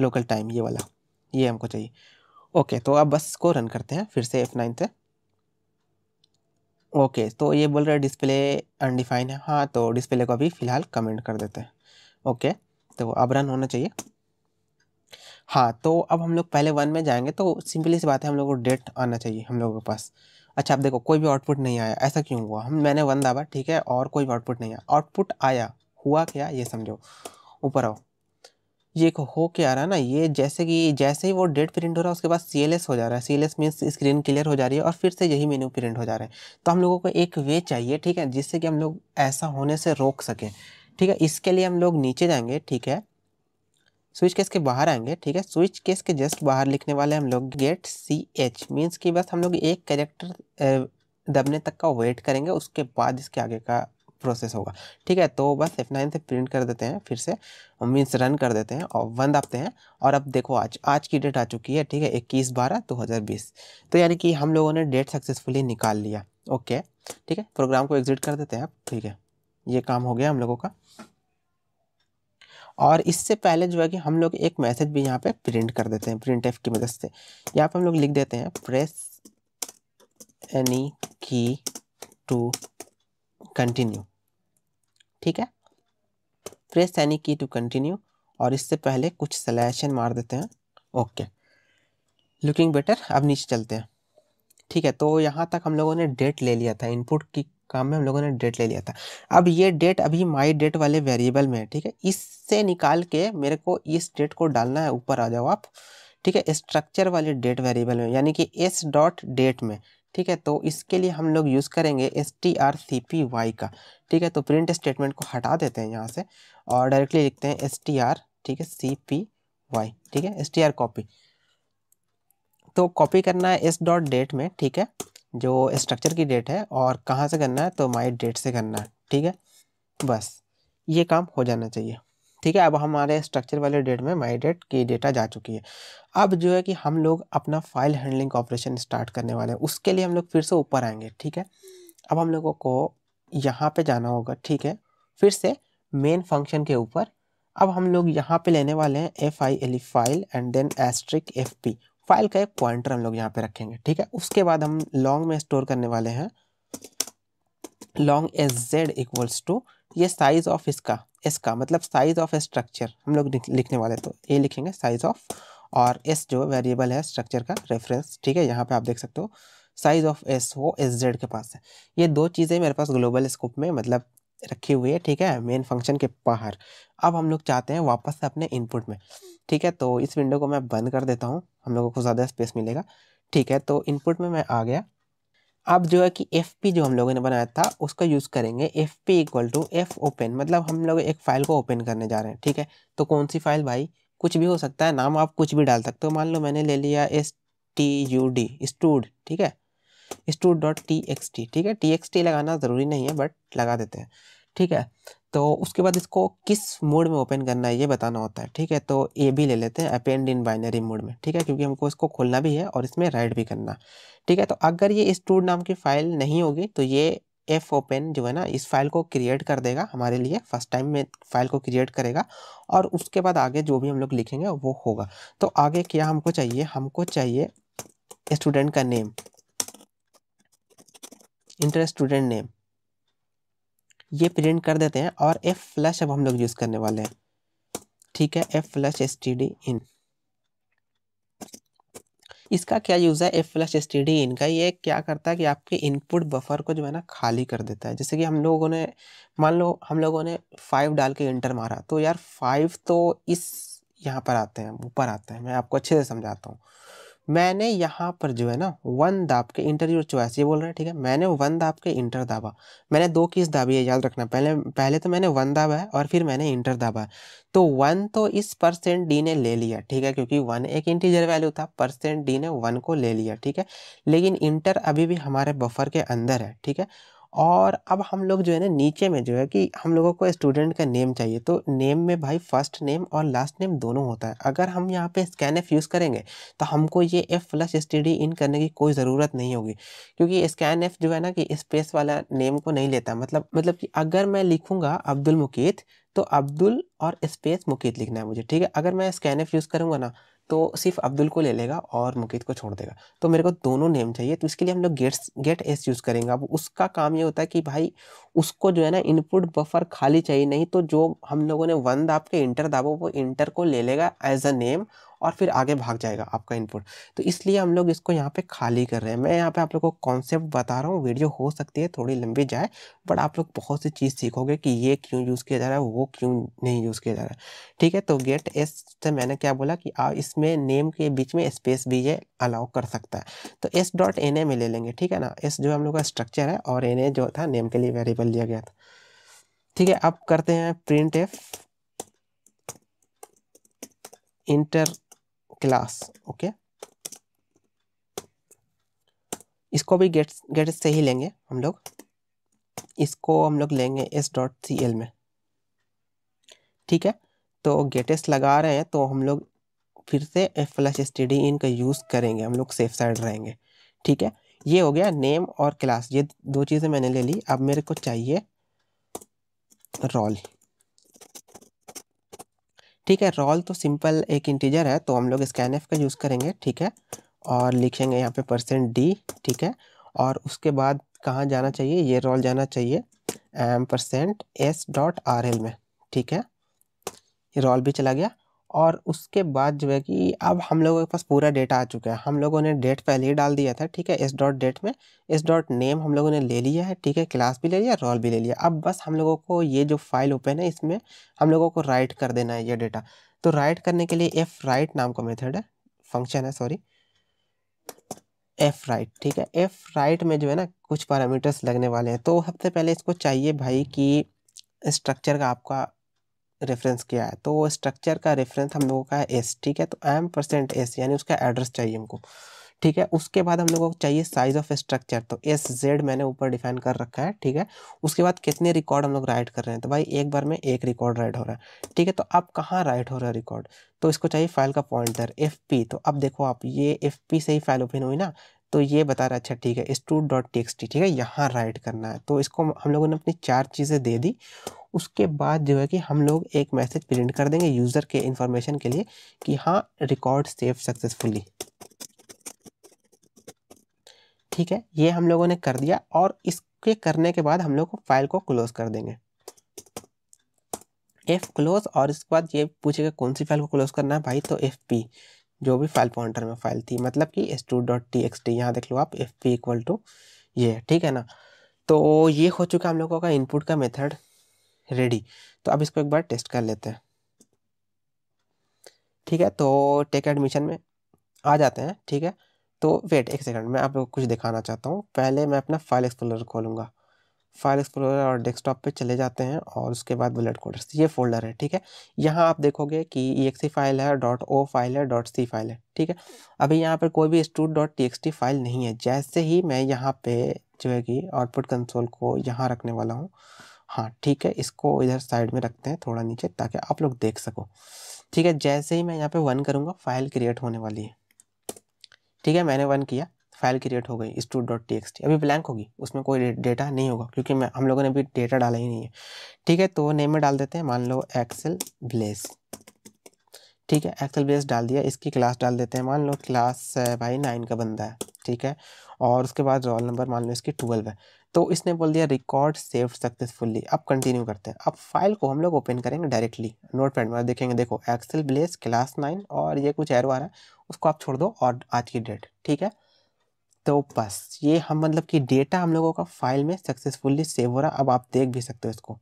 [SPEAKER 1] लोकल टाइम ये वाला ये हमको चाहिए ओके तो अब बस को रन करते हैं फिर से एफ नाइन से ओके तो ये बोल रहे डिस्प्ले अनडिफाइन है हाँ तो डिस्प्ले को अभी फ़िलहाल कमेंट कर देते हैं ओके तो अब रन होना चाहिए हाँ तो अब हम लोग पहले वन में जाएंगे तो सिंपली सी बात है हम लोग को डेट आना चाहिए हम लोगों के पास अच्छा आप देखो कोई भी आउटपुट नहीं आया ऐसा क्यों हुआ हम मैंने वन दाबा ठीक है और कोई भी आउटपुट नहीं आया आउटपुट आया हुआ क्या ये समझो ऊपर आओ ये हो क्या रहा है ना ये जैसे कि जैसे ही वो डेट प्रिंट हो रहा है उसके बाद सी हो जा रहा है सी एल स्क्रीन क्लियर हो जा रही है और फिर से यही मेन्यू प्रिंट हो जा रहा है तो हम लोगों को एक वे चाहिए ठीक है जिससे कि हम लोग ऐसा होने से रोक सकें ठीक है इसके लिए हम लोग नीचे जाएंगे ठीक है स्विच केस के बाहर आएंगे ठीक है स्विच केस के जस्ट बाहर लिखने वाले हम लोग गेट सी एच मीन्स कि बस हम लोग एक कैरेक्टर दबने तक का वेट करेंगे उसके बाद इसके आगे का प्रोसेस होगा ठीक है तो बस एफ नाइन से प्रिंट कर देते हैं फिर से मीन्स रन कर देते हैं और वन दबते हैं और अब देखो आज आज की डेट आ चुकी है ठीक है इक्कीस बारह दो हज़ार बीस तो यानी कि हम लोगों ने डेट सक्सेसफुली निकाल लिया ओके ठीक है प्रोग्राम को एग्जिट कर देते हैं अब ठीक है ये काम हो गया हम लोगों का और इससे पहले जो है कि हम लोग एक मैसेज भी यहाँ पे प्रिंट कर देते हैं प्रिंट एफ की मदद से यहाँ पे हम लोग लिख देते हैं press any key to continue ठीक है press any key to continue और इससे पहले कुछ सलेशन मार देते हैं ओके लुकिंग बेटर अब नीचे चलते हैं ठीक है तो यहाँ तक हम लोगों ने डेट ले लिया था इनपुट की काम में हम लोगों ने डेट ले लिया था अब ये डेट अभी माई डेट वाले वेरिएबल में है ठीक है इससे निकाल के मेरे को इस डेट को डालना है ऊपर आ जाओ आप ठीक है स्ट्रक्चर वाले डेट वेरिएबल में यानी कि एस डॉट डेट में ठीक है तो इसके लिए हम लोग यूज़ करेंगे S T R C P Y का ठीक है तो प्रिंट स्टेटमेंट को हटा देते हैं यहाँ से और डायरेक्टली लिखते हैं एस टी आर ठीक है सी पी वाई ठीक है एस टी आर कॉपी तो कॉपी करना है एस डॉट डेट में ठीक है जो स्ट्रक्चर की डेट है और कहाँ से करना है तो माई डेट से करना है ठीक है बस ये काम हो जाना चाहिए ठीक है अब हमारे स्ट्रक्चर वाले डेट में माई डेट की डेटा जा चुकी है अब जो है कि हम लोग अपना फाइल हैंडलिंग ऑपरेशन स्टार्ट करने वाले हैं उसके लिए हम लोग फिर से ऊपर आएंगे ठीक है अब हम लोगों को यहाँ पे जाना होगा ठीक है फिर से मेन फंक्शन के ऊपर अब हम लोग यहाँ पे लेने वाले हैं F I L file and then asterisk F P file का एक पॉइंटर हम लोग यहाँ पे रखेंगे ठीक है उसके बाद हम लॉन्ग में स्टोर करने वाले हैं long S Z equals to ये साइज ऑफ इसका एस का मतलब साइज ऑफ स्ट्रक्चर हम लोग लिखने वाले तो ये लिखेंगे साइज ऑफ और एस जो वेरिएबल है स्ट्रक्चर का रेफरेंस ठीक है यहाँ पे आप देख सकते हो साइज ऑफ एस वो एस जेड के पास है ये दो चीज़ें मेरे पास ग्लोबल स्कोप में मतलब रखी हुई है ठीक है मेन फंक्शन के बाहर अब हम लोग चाहते हैं वापस से अपने इनपुट में ठीक है तो इस विंडो को मैं बंद कर देता हूँ हम लोगों को ज़्यादा स्पेस मिलेगा ठीक है तो इनपुट में मैं आ गया अब जो है कि एफ जो हम लोगों ने बनाया था उसका यूज़ करेंगे F P equal to F open मतलब हम लोग एक फ़ाइल को ओपन करने जा रहे हैं ठीक है तो कौन सी फ़ाइल भाई कुछ भी हो सकता है नाम आप कुछ भी डाल सकते हो मान लो मैंने ले लिया S T U D stud ठीक है stud dot T X T ठीक है टी एक्स टी लगाना ज़रूरी नहीं है बट लगा देते हैं ठीक है तो उसके बाद इसको किस मोड में ओपन करना है ये बताना होता है ठीक है तो ए भी ले लेते हैं अपेंड इन बाइनरी मोड में ठीक है क्योंकि हमको इसको खोलना भी है और इसमें राइट भी करना ठीक है तो अगर ये स्टूड नाम की फ़ाइल नहीं होगी तो ये एफ ओपन जो है ना इस फाइल को क्रिएट कर देगा हमारे लिए फर्स्ट टाइम में फाइल को क्रिएट करेगा और उसके बाद आगे जो भी हम लोग लिखेंगे वो होगा तो आगे क्या हमको चाहिए हमको चाहिए स्टूडेंट का नेम इंटर स्टूडेंट नेम ये प्रिंट कर देते हैं और एफ फ्लैश अब हम लोग यूज़ करने वाले हैं ठीक है F flush S T D in इसका क्या यूज़ है F flush S T D इनका ये क्या करता है कि आपके इनपुट बफर को जो है ना खाली कर देता है जैसे कि हम लोगों ने मान लो हम लोगों ने फाइव डाल के इंटर मारा तो यार फाइव तो इस यहाँ पर आते हैं ऊपर आते हैं मैं आपको अच्छे से समझाता हूँ मैंने यहाँ पर जो है ना वन दाब के इंटर योर चॉइस ये बोल रहा है ठीक है मैंने वन दाब के इंटर दाबा मैंने दो किस दाबी है याद रखना पहले पहले तो मैंने वन दाबा है और फिर मैंने इंटर दाबा है तो वन तो इस परसेंट डी ने ले लिया ठीक है क्योंकि वन एक इंटीजर वैल्यू था परसेंट डी ने वन को ले लिया ठीक है लेकिन इंटर अभी भी हमारे बफर के अंदर है ठीक है और अब हम लोग जो है ना नीचे में जो है कि हम लोगों को स्टूडेंट का नेम चाहिए तो नेम में भाई फर्स्ट नेम और लास्ट नेम दोनों होता है अगर हम यहाँ पे स्कैन एफ यूज़ करेंगे तो हमको ये एफ प्लस एस इन करने की कोई ज़रूरत नहीं होगी क्योंकि स्कैन एफ जो है ना कि स्पेस वाला नेम को नहीं लेता मतलब मतलब कि अगर मैं लिखूँगा अब्दुल मुकीत तो अब्दुल और स्पेस मुकीत लिखना है मुझे ठीक है अगर मैं स्कैन एफ यूज़ करूँगा ना तो सिर्फ अब्दुल को ले लेगा और मुकीत को छोड़ देगा तो मेरे को दोनों नेम चाहिए तो इसके लिए हम लोग गेट्स गेट एस यूज़ करेंगे अब उसका काम ये होता है कि भाई उसको जो है ना इनपुट बफर खाली चाहिए नहीं तो जो हम लोगों ने वन दाब के इंटर दाबो वो इंटर को ले लेगा एज अ नेम और फिर आगे भाग जाएगा आपका इनपुट तो इसलिए हम लोग इसको यहाँ पे खाली कर रहे हैं मैं यहाँ पे आप लोग को कॉन्सेप्ट बता रहा हूँ वीडियो हो सकती है थोड़ी लंबी जाए बट आप लोग बहुत सी चीज़ सीखोगे कि ये क्यों यूज़ किया जा रहा है वो क्यों नहीं यूज़ किया जा रहा है ठीक है तो गेट एस से मैंने क्या बोला कि आप इसमें नेम के बीच में स्पेस भी ये अलाउ कर सकता है तो एस डॉट एन ए में ले लेंगे ठीक है ना एस जो हम लोग का स्ट्रक्चर है और एन ए जो था नेम के लिए वेरिएबल लिया गया था ठीक है अब करते हैं print F enter class okay इसको भी गेट गेट से ही लेंगे हम लोग इसको हम लोग लेंगे एस डॉट सी एल में ठीक है तो गेटेस लगा रहे हैं तो हम लोग फिर से F plus S T D in का यूज़ करेंगे हम लोग सेफ साइड रहेंगे ठीक है ये हो गया नेम और क्लास ये दो चीज़ें मैंने ले ली अब मेरे को चाहिए रोल ठीक है रॉल तो सिंपल एक इंटीजर है तो हम लोग स्कैन एफ का यूज़ करेंगे ठीक है और लिखेंगे यहाँ पे परसेंट डी ठीक है और उसके बाद कहाँ जाना चाहिए ये रोल जाना चाहिए M percent S dot R L में ठीक है ये रॉल भी चला गया और उसके बाद जो है कि अब हम लोगों के पास पूरा डेटा आ चुका है हम लोगों ने डेट पहले ही डाल दिया था ठीक है एस डॉट डेट में एस डॉट नेम हम लोगों ने ले लिया है ठीक है क्लास भी ले लिया रोल भी ले लिया अब बस हम लोगों को ये जो फाइल ओपन है इसमें हम लोगों को राइट कर देना है ये डेटा तो राइट करने के लिए एफ राइट नाम का मेथड है फंक्शन है सॉरी एफ राइट ठीक है एफ राइट में जो है ना कुछ पैरामीटर्स लगने वाले हैं तो सबसे पहले इसको चाहिए भाई कि स्ट्रक्चर का आपका रेफरेंस किया है तो वो स्ट्रक्चर का रेफरेंस हम लोगों का है एस ठीक है तो एम परसेंट एस यानी उसका एड्रेस चाहिए हमको ठीक है उसके बाद हम लोगों को चाहिए साइज ऑफ स्ट्रक्चर तो एस जेड मैंने ऊपर डिफाइन कर रखा है ठीक है उसके बाद कितने रिकॉर्ड हम लोग राइट कर रहे हैं तो भाई एक बार में एक रिकॉर्ड राइट हो रहा है ठीक है तो अब कहाँ राइट हो रहा है रिकॉर्ड तो इसको चाहिए फाइल का पॉइंटर एफ पी तो अब देखो आप ये एफ पी से ही फाइल ओपन हुई ना तो ये बता रहा है अच्छा ठीक है स्टूड डॉट टी ठीक है यहाँ राइट करना है तो इसको हम लोगों ने अपनी चार चीज़ें दे दी उसके बाद जो है कि हम लोग एक मैसेज प्रिंट कर देंगे यूज़र के इंफॉर्मेशन के लिए कि हाँ रिकॉर्ड सेव सक्सेसफुली ठीक है ये हम लोगों ने कर दिया और इसके करने के बाद हम लोग फाइल को क्लोज कर देंगे एफ़ क्लोज और इसके बाद ये पूछेगा कौन सी फाइल को क्लोज करना है भाई तो एफ़ पी जो भी फाइल पॉइंटर में फाइल थी मतलब कि S two dot T X T यहाँ देख लो आप एफ पी इक्वल टू ये ठीक है ना तो ये हो चुका हम लोगों का इनपुट का मेथड रेडी तो अब इसको एक बार टेस्ट कर लेते हैं ठीक है तो टेक एडमिशन में आ जाते हैं ठीक है तो वेट एक सेकंड मैं आपको कुछ दिखाना चाहता हूँ पहले मैं अपना फाइल एक्सप्लोरर खोलूँगा फाइल एक्सप्लोरर और डेस्कटॉप पे चले जाते हैं और उसके बाद बुलेट कोडर्स ये फोल्डर है ठीक है यहाँ आप देखोगे कि ई फाइल है डॉट ओ फाइल है डॉट सी फाइल है ठीक है अभी यहाँ पर कोई भी स्टूड डॉट टी फाइल नहीं है जैसे ही मैं यहाँ पे जो है कि आउटपुट कंसोल को यहाँ रखने वाला हूँ हाँ ठीक है इसको इधर साइड में रखते हैं थोड़ा नीचे ताकि आप लोग देख सको ठीक है जैसे ही मैं यहाँ पे वन करूँगा फाइल क्रिएट होने वाली है ठीक है मैंने वन किया फाइल क्रिएट हो गई stud dot T X T अभी ब्लैंक होगी उसमें कोई डेटा नहीं होगा क्योंकि मैं हम लोगों ने अभी डेटा डाला ही नहीं है ठीक है तो नेम में डाल देते हैं मान लो एक्सेल ब्लेस ठीक है एक्सेल ब्लेस डाल दिया इसकी क्लास डाल देते हैं मान लो क्लास भाई नाइन का बंदा है ठीक है और उसके बाद रोल नंबर मान लो इसकी ट्वेल्व है तो इसने बोल दिया रिकॉर्ड सेव सक्सेसफुली अब कंटिन्यू करते हैं अब फाइल को हम लोग ओपन करेंगे डायरेक्टली नोट पैड में देखेंगे देखो एक्सेल ब्लेस क्लास नाइन और ये कुछ एरो आ रहा है उसको आप छोड़ दो और आज की डेट ठीक है तो बस ये हम मतलब कि डेटा हम लोगों का फाइल में सक्सेसफुली सेव हो रहा अब आप देख भी सकते हो इसको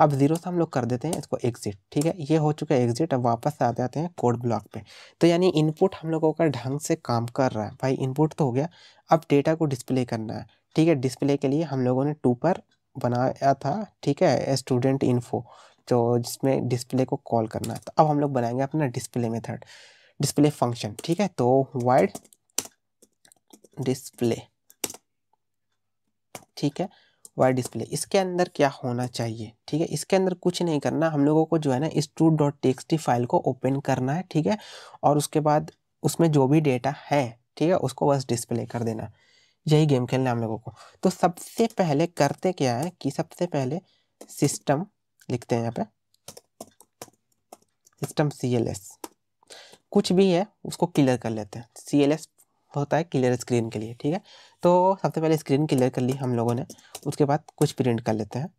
[SPEAKER 1] अब ज़ीरो से हम लोग कर देते हैं इसको एग्जिट ठीक है ये हो चुका है एग्जिट अब वापस आ जाते हैं कोड ब्लॉक पे तो यानी इनपुट हम लोगों का ढंग से काम कर रहा है भाई इनपुट तो हो गया अब डेटा को डिस्प्ले करना है ठीक है डिस्प्ले के लिए हम लोगों ने टू पर बनाया था ठीक है स्टूडेंट इन्फो जो जिसमें डिस्प्ले को कॉल करना है तो अब हम लोग बनाएंगे अपना डिस्प्ले मेथड डिस्प्ले फंक्शन ठीक है तो वाइड डिस्प्ले ठीक है वाई डिस्प्ले इसके अंदर क्या होना चाहिए ठीक है इसके अंदर कुछ नहीं करना हम लोगों को जो है ना इस टू डॉट टेक्सटी फाइल को ओपन करना है ठीक है और उसके बाद उसमें जो भी डेटा है ठीक है उसको बस डिस्प्ले कर देना यही गेम खेलना है हम लोगों को तो सबसे पहले करते क्या है कि सबसे पहले सिस्टम लिखते हैं यहाँ पे सिस्टम सी कुछ भी है उसको क्लियर कर लेते हैं सी एल एस होता है क्लियर स्क्रीन के लिए ठीक है तो सबसे पहले स्क्रीन क्लियर कर ली हम लोगों ने उसके बाद कुछ प्रिंट कर लेते हैं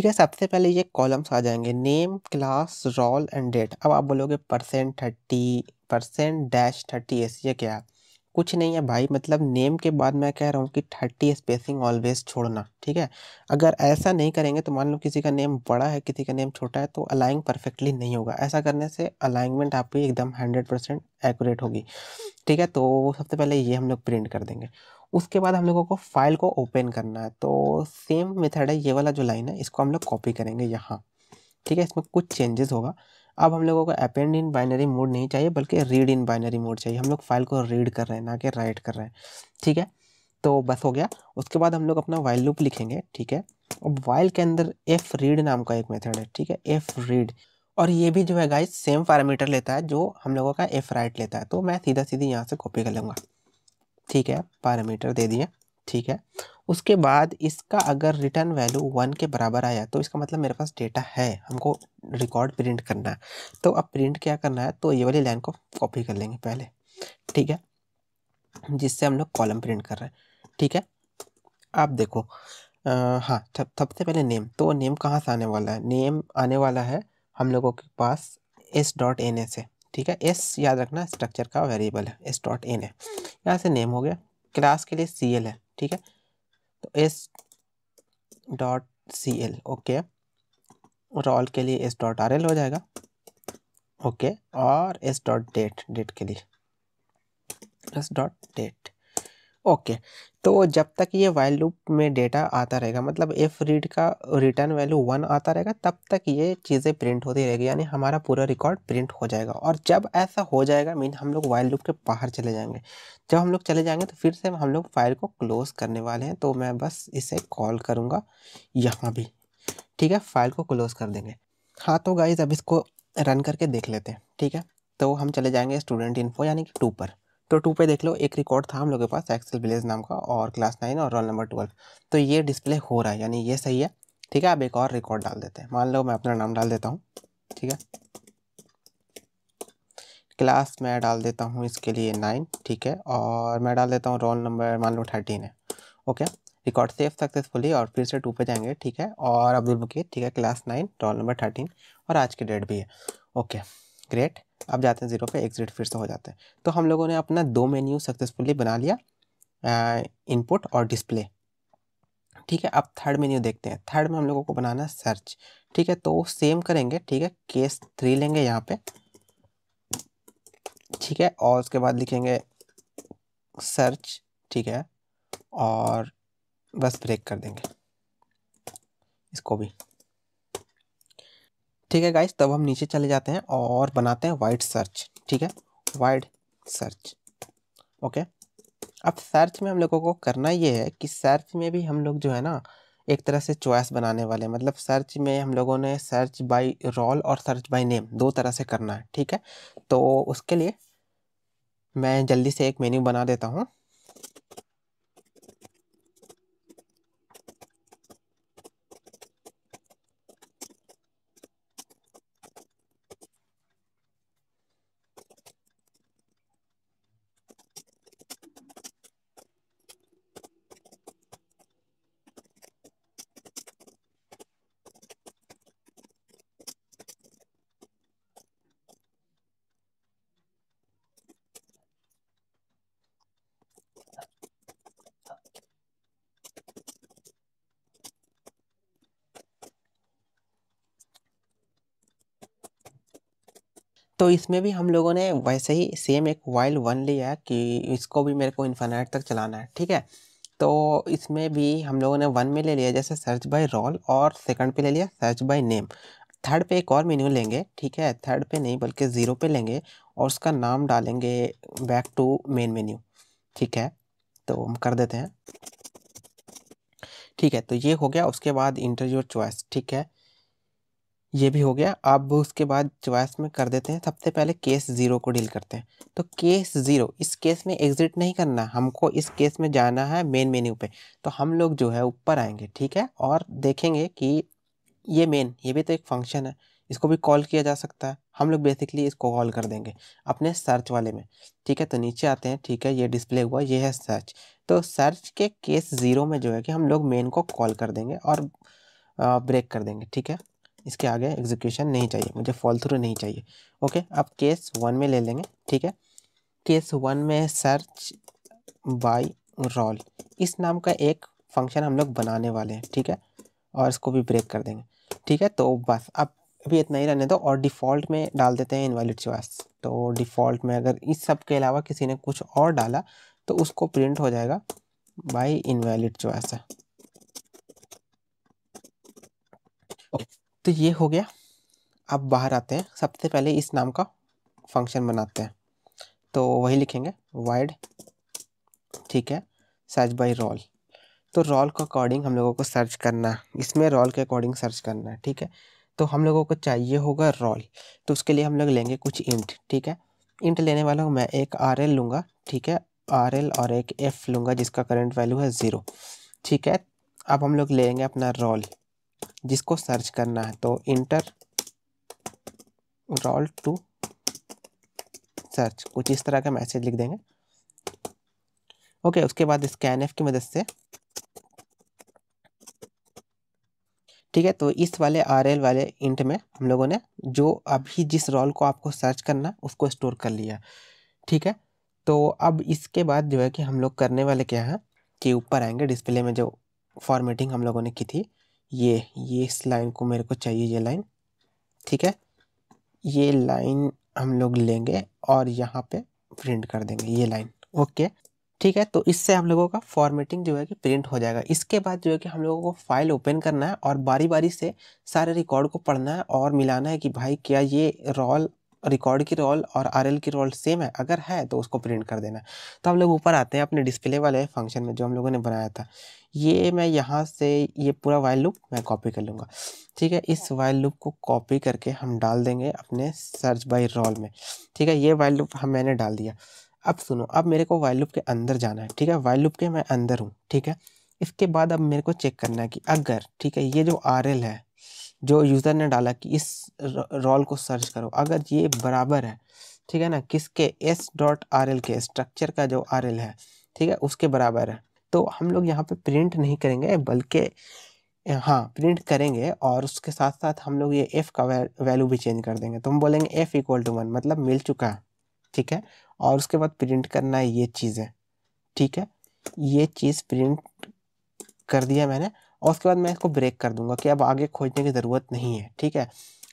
[SPEAKER 1] ठीक है सबसे पहले ये कॉलम्स आ जाएंगे name class roll and date अब आप बोलोगे percent thirty percent dash thirty S ये क्या है कुछ नहीं है भाई मतलब नेम के बाद मैं कह रहा हूँ कि थर्टी स्पेसिंग ऑलवेज छोड़ना ठीक है अगर ऐसा नहीं करेंगे तो मान लो किसी का नेम बड़ा है किसी का नेम छोटा है तो अलाइंग परफेक्टली नहीं होगा ऐसा करने से अलाइनमेंट आपकी एकदम हंड्रेड परसेंट एक्यूरेट होगी ठीक है तो सबसे पहले ये हम लोग प्रिंट कर देंगे उसके बाद हम लोगों को फाइल को ओपन करना है तो सेम मेथड है ये वाला जो लाइन है इसको हम लोग कॉपी करेंगे यहाँ ठीक है इसमें कुछ चेंजेस होगा अब हम लोगों को अपेंड इन बाइनरी मोड नहीं चाहिए बल्कि रीड इन बाइनरी मोड चाहिए हम लोग फाइल को रीड कर रहे हैं ना कि राइट कर रहे हैं ठीक है तो बस हो गया उसके बाद हम लोग अपना वाइल लूप लिखेंगे ठीक है अब वाइल के अंदर एफ रीड नाम का एक मेथड है ठीक है एफ रीड और ये भी जो है गाइस सेम पैरामीटर लेता है जो हम लोगों का एफ राइट लेता है तो मैं सीधा सीधी यहाँ से कॉपी कर लूँगा ठीक है पैरामीटर दे दिए ठीक है उसके बाद इसका अगर रिटर्न वैल्यू वन के बराबर आया तो इसका मतलब मेरे पास डेटा है हमको रिकॉर्ड प्रिंट करना है तो अब प्रिंट क्या करना है तो ये वाली लाइन को कॉपी कर लेंगे पहले ठीक है जिससे हम लोग कॉलम प्रिंट कर रहे हैं ठीक है आप देखो आ, हाँ सबसे पहले नेम तो नेम कहाँ से आने वाला है नेम आने वाला है हम लोगों के पास एस डॉट एन ए से ठीक है एस याद रखना स्ट्रक्चर का वेरिएबल है एस डॉट एन ए यहाँ से नेम हो गया क्लास के लिए सी एल है ठीक है तो S dot C L okay और ऑल के लिए एस डॉट आर एल हो जाएगा ओके और एस डॉट डेट डेट के लिए एस डॉट डेट ओके तो जब तक ये वाइल लूप में डेटा आता रहेगा मतलब एफ रीड का रिटर्न वैल्यू वन आता रहेगा तब तक ये चीज़ें प्रिंट होती रहेगी यानी हमारा पूरा रिकॉर्ड प्रिंट हो जाएगा और जब ऐसा हो जाएगा मीन हम लोग वाइल लूप के बाहर चले जाएंगे जब हम लोग चले जाएंगे तो फिर से हम लोग फाइल को क्लोज़ करने वाले हैं तो मैं बस इसे कॉल करूँगा यहाँ भी ठीक है फाइल को क्लोज़ कर देंगे हाँ तो गाइज अब इसको रन करके देख लेते हैं ठीक है तो हम चले जाएंगे स्टूडेंट इन्फो यानी कि टू पर तो टू पे देख लो एक रिकॉर्ड था हम लोग के पास एक्सेल विलेज नाम का और क्लास नाइन और रोल नंबर ट्वेल्व तो ये डिस्प्ले हो रहा है यानी ये सही है ठीक है अब एक और रिकॉर्ड डाल देते हैं मान लो मैं अपना नाम डाल देता हूँ ठीक है क्लास मैं डाल देता हूँ इसके लिए नाइन ठीक है और मैं डाल देता हूँ रोल नंबर मान लो थर्टीन है ओके रिकॉर्ड सेफ सक्सेसफुली और फिर से टू पे जाएंगे ठीक है और अब्दुल बकीर ठीक है class nine roll number thirteen और आज की डेट भी है ओके क्रिएट अब जाते हैं ज़ीरो पे एग्जिट फिर से हो जाते हैं तो हम लोगों ने अपना दो मेन्यू सक्सेसफुली बना लिया इनपुट और डिस्प्ले ठीक है अब थर्ड मेन्यू देखते हैं थर्ड में हम लोगों को बनाना है सर्च ठीक है तो सेम करेंगे ठीक है केस थ्री लेंगे यहाँ पे ठीक है और उसके बाद लिखेंगे सर्च ठीक है और बस ब्रेक कर देंगे इसको भी ठीक है गाइस तब हम नीचे चले जाते हैं और बनाते हैं वाइड सर्च ठीक है वाइड सर्च ओके अब सर्च में हम लोगों को करना ये है कि सर्च में भी हम लोग जो है ना एक तरह से चॉइस बनाने वाले हैं मतलब सर्च में हम लोगों ने सर्च बाय रोल और सर्च बाय नेम दो तरह से करना है ठीक है तो उसके लिए मैं जल्दी से एक मेन्यू बना देता हूँ इसमें भी हम लोगों ने वैसे ही सेम एक वाइल वन लिया है कि इसको भी मेरे को इन्फानाइट तक चलाना है ठीक है तो इसमें भी हम लोगों ने वन में ले लिया जैसे सर्च बाय रोल और सेकंड पे ले लिया सर्च बाय नेम थर्ड पे एक और मेन्यू लेंगे ठीक है थर्ड पे नहीं बल्कि ज़ीरो पे लेंगे और उसका नाम डालेंगे बैक टू मेन मेन्यू ठीक है तो हम कर देते हैं ठीक है तो ये हो गया उसके बाद इंटरव्यू चॉइस ठीक है ये भी हो गया अब उसके बाद चॉइस में कर देते हैं सबसे पहले केस ज़ीरो को डील करते हैं तो केस ज़ीरो इस केस में एग्ज़िट नहीं करना हमको इस केस में जाना है मेन मेन्यू पे तो हम लोग जो है ऊपर आएंगे ठीक है और देखेंगे कि ये मेन ये भी तो एक फंक्शन है इसको भी कॉल किया जा सकता है हम लोग बेसिकली इसको कॉल कर देंगे अपने सर्च वाले में ठीक है तो नीचे आते हैं ठीक है ये डिस्प्ले हुआ ये है सर्च तो सर्च के केस ज़ीरो में जो है कि हम लोग मेन को कॉल कर देंगे और ब्रेक कर देंगे ठीक है इसके आगे एग्जीक्यूशन नहीं चाहिए मुझे फॉल थ्रू नहीं चाहिए ओके अब केस वन में ले लेंगे ठीक है केस वन में सर्च बाय रोल इस नाम का एक फंक्शन हम लोग बनाने वाले हैं ठीक है और इसको भी ब्रेक कर देंगे ठीक है तो बस अब अभी इतना ही रहने दो और डिफ़ॉल्ट में डाल देते हैं इनवैलिड चॉइस तो डिफ़ॉल्ट में अगर इस सब के अलावा किसी ने कुछ और डाला तो उसको प्रिंट हो जाएगा बाई इनवैलिड चॉइस है तो ये हो गया अब बाहर आते हैं सबसे पहले इस नाम का फंक्शन बनाते हैं तो वही लिखेंगे वाइड ठीक है सर्च बाई रोल तो रोल के अकॉर्डिंग हम लोगों को सर्च करना है इसमें रोल के अकॉर्डिंग सर्च करना है ठीक है तो हम लोगों को चाहिए होगा रोल तो उसके लिए हम लोग लेंगे कुछ इंट ठीक है इंट लेने वाला हूँ मैं एक आर एल लूँगा ठीक है आर एल और एक एफ लूँगा जिसका करंट वैल्यू है ज़ीरो ठीक है अब हम लोग लेंगे अपना रोल जिसको सर्च करना है तो इंटर रोल टू सर्च कुछ इस तरह का मैसेज लिख देंगे ओके उसके बाद स्कैन एफ की मदद से ठीक है तो इस वाले आर एल वाले इंट में हम लोगों ने जो अभी जिस रोल को आपको सर्च करना उसको स्टोर कर लिया ठीक है तो अब इसके बाद जो है कि हम लोग करने वाले क्या है कि ऊपर आएंगे डिस्प्ले में जो फॉर्मेटिंग हम लोगों ने की थी ये ये इस लाइन को मेरे को चाहिए ये लाइन ठीक है ये लाइन हम लोग लेंगे और यहाँ पे प्रिंट कर देंगे ये लाइन ओके ठीक है तो इससे हम लोगों का फॉर्मेटिंग जो है कि प्रिंट हो जाएगा इसके बाद जो है कि हम लोगों को फाइल ओपन करना है और बारी बारी से सारे रिकॉर्ड को पढ़ना है और मिलाना है कि भाई क्या ये रॉल रिकॉर्ड की रोल और आर की रोल सेम है अगर है तो उसको प्रिंट कर देना तो हम लोग ऊपर आते हैं अपने डिस्प्ले वाले फंक्शन में जो हम लोगों ने बनाया था ये मैं यहाँ से ये पूरा वाइल लुक मैं कॉपी कर लूँगा ठीक है इस वाइल लुक को कॉपी करके हम डाल देंगे अपने सर्च बाई रोल में ठीक है ये वाइल लुप हम मैंने डाल दिया अब सुनो अब मेरे को वाइल लुप के अंदर जाना है ठीक है वाइल लुप के मैं अंदर हूँ ठीक है इसके बाद अब मेरे को चेक करना है कि अगर ठीक है ये जो आर है जो यूज़र ने डाला कि इस रोल को सर्च करो अगर ये बराबर है ठीक है ना किसके एस डॉट आर एल के स्ट्रक्चर का जो आर एल है ठीक है उसके बराबर है तो हम लोग यहाँ पे प्रिंट नहीं करेंगे बल्कि हाँ प्रिंट करेंगे और उसके साथ साथ हम लोग ये एफ़ का वैल्यू भी चेंज कर देंगे तो हम बोलेंगे एफ़ इक्वल टू वन मतलब मिल चुका है ठीक है और उसके बाद प्रिंट करना है ये चीज़ें ठीक है ये चीज़ प्रिंट कर दिया मैंने और उसके बाद मैं इसको ब्रेक कर दूंगा कि अब आगे खोजने की ज़रूरत नहीं है ठीक है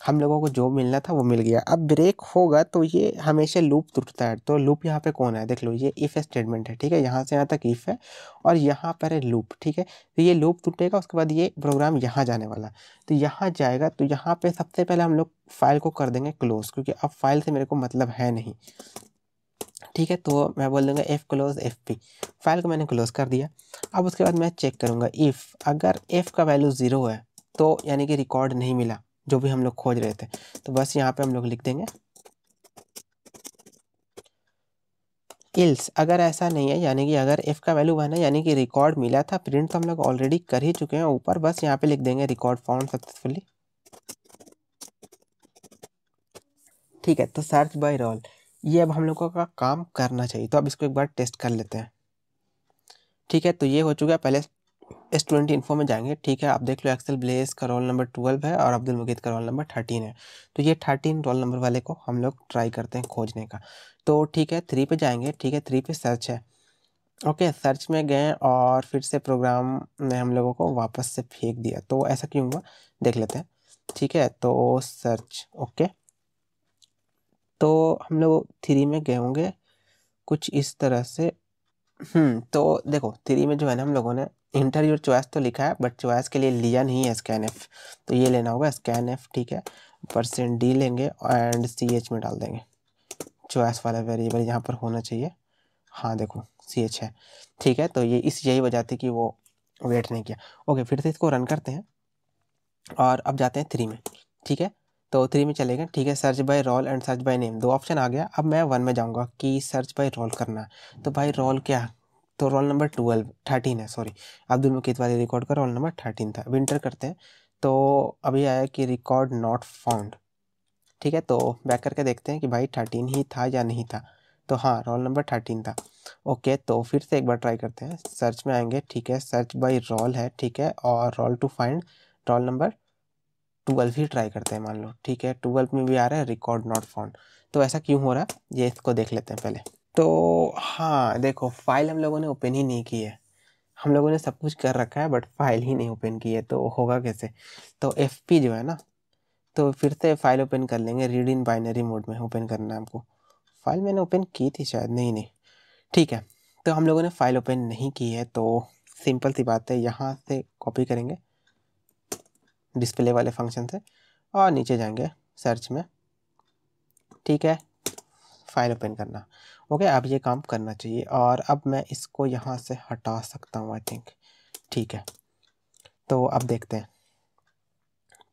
[SPEAKER 1] हम लोगों को जो मिलना था वो मिल गया अब ब्रेक होगा तो ये हमेशा लूप टूटता है तो लूप यहाँ पे कौन है देख लो ये इफ़ स्टेटमेंट है ठीक है यहाँ से यहाँ तक इफ़ है और यहाँ पर है लूप ठीक है तो ये लूप टूटेगा उसके बाद ये प्रोग्राम यहाँ जाने वाला तो यहाँ जाएगा तो यहाँ पर सबसे पहले हम लोग फाइल को कर देंगे क्लोज़ क्योंकि अब फाइल से मेरे को मतलब है नहीं ठीक है तो मैं बोल दूंगा F close F P file को मैंने क्लोज कर दिया अब उसके बाद मैं चेक करूँगा इफ़ अगर एफ़ का वैल्यू ज़ीरो है तो यानी कि रिकॉर्ड नहीं मिला जो भी हम लोग खोज रहे थे तो बस यहाँ पे हम लोग लिख देंगे इल्स अगर ऐसा नहीं है यानी कि अगर एफ़ का वैल्यू वन है यानी कि रिकॉर्ड मिला था प्रिंट तो हम लोग ऑलरेडी कर ही चुके हैं ऊपर बस यहाँ पे लिख देंगे रिकॉर्ड फाउंड सक्सेसफुली ठीक है तो सर्च बाय रोल ये अब हम लोगों का काम करना चाहिए तो अब इसको एक बार टेस्ट कर लेते हैं ठीक है तो ये हो चुका है पहले स्टूडेंट इन्फो में जाएंगे ठीक है आप देख लो एक्सेल ब्लेस का रोल नंबर ट्वेल्व है और अब्दुल मुगीद का रोल नंबर थर्टीन है तो ये थर्टीन रोल नंबर वाले को हम लोग ट्राई करते हैं खोजने का तो ठीक है थ्री पे जाएंगे ठीक है थ्री पे सर्च है ओके सर्च में गए और फिर से प्रोग्राम ने हम लोगों को वापस से फेंक दिया तो ऐसा क्यों हुआ देख लेते हैं ठीक है तो सर्च ओके तो हम लोग थ्री में गए होंगे कुछ इस तरह से हम्म, तो देखो थ्री में जो है ना हम लोगों ने इंटरव्यू चॉइस तो लिखा है बट चॉइस के लिए लिया नहीं है स्कैन एफ तो ये लेना होगा स्कैन एफ ठीक है परसेंट डी लेंगे एंड सी एच में डाल देंगे चॉइस वाला वेरिएबल यहाँ पर होना चाहिए हाँ देखो सी एच है ठीक है तो ये इस यही वजह थी कि वो वेट नहीं किया ओके फिर से इसको रन करते हैं और अब जाते हैं थ्री में ठीक है तो थ्री में चले गए ठीक है search by roll and search by name दो ऑप्शन आ गया अब मैं वन में जाऊँगा कि सर्च बाय रोल करना तो भाई रोल क्या तो रोल नंबर ट्वेल्व थर्टीन है सॉरी अब्दुल मुकीत वाली रिकॉर्ड का रोल नंबर थर्टीन था विंटर करते हैं तो अभी आया कि रिकॉर्ड नॉट फाउंड ठीक है तो बैक करके देखते हैं कि भाई थर्टीन ही था या नहीं था तो हाँ रोल नंबर थर्टीन था ओके तो फिर से एक बार ट्राई करते हैं सर्च में आएंगे ठीक है सर्च बाई रोल है ठीक है और roll to find roll number twelve ही ट्राई करते हैं मान लो ठीक है ट्वेल्व में भी आ रहा है रिकॉर्ड नॉट फाउंड तो ऐसा क्यों हो रहा है ये इसको देख लेते हैं पहले तो हाँ देखो फाइल हम लोगों ने ओपन ही नहीं की है हम लोगों ने सब कुछ कर रखा है बट फाइल ही नहीं ओपन की है तो होगा कैसे तो एफ पी जो है ना तो फिर से फाइल ओपन कर लेंगे रीड इन बाइनरी मोड में ओपन करना है हमको फाइल मैंने ओपन की थी शायद नहीं नहीं ठीक है तो हम लोगों ने फाइल ओपन नहीं की है तो सिंपल सी बात है यहाँ से कॉपी करेंगे डिस्प्ले वाले फंक्शन से और नीचे जाएंगे सर्च में ठीक है फाइल ओपन करना ओके अब ये काम करना चाहिए और अब मैं इसको यहाँ से हटा सकता हूँ आई थिंक ठीक है तो अब देखते हैं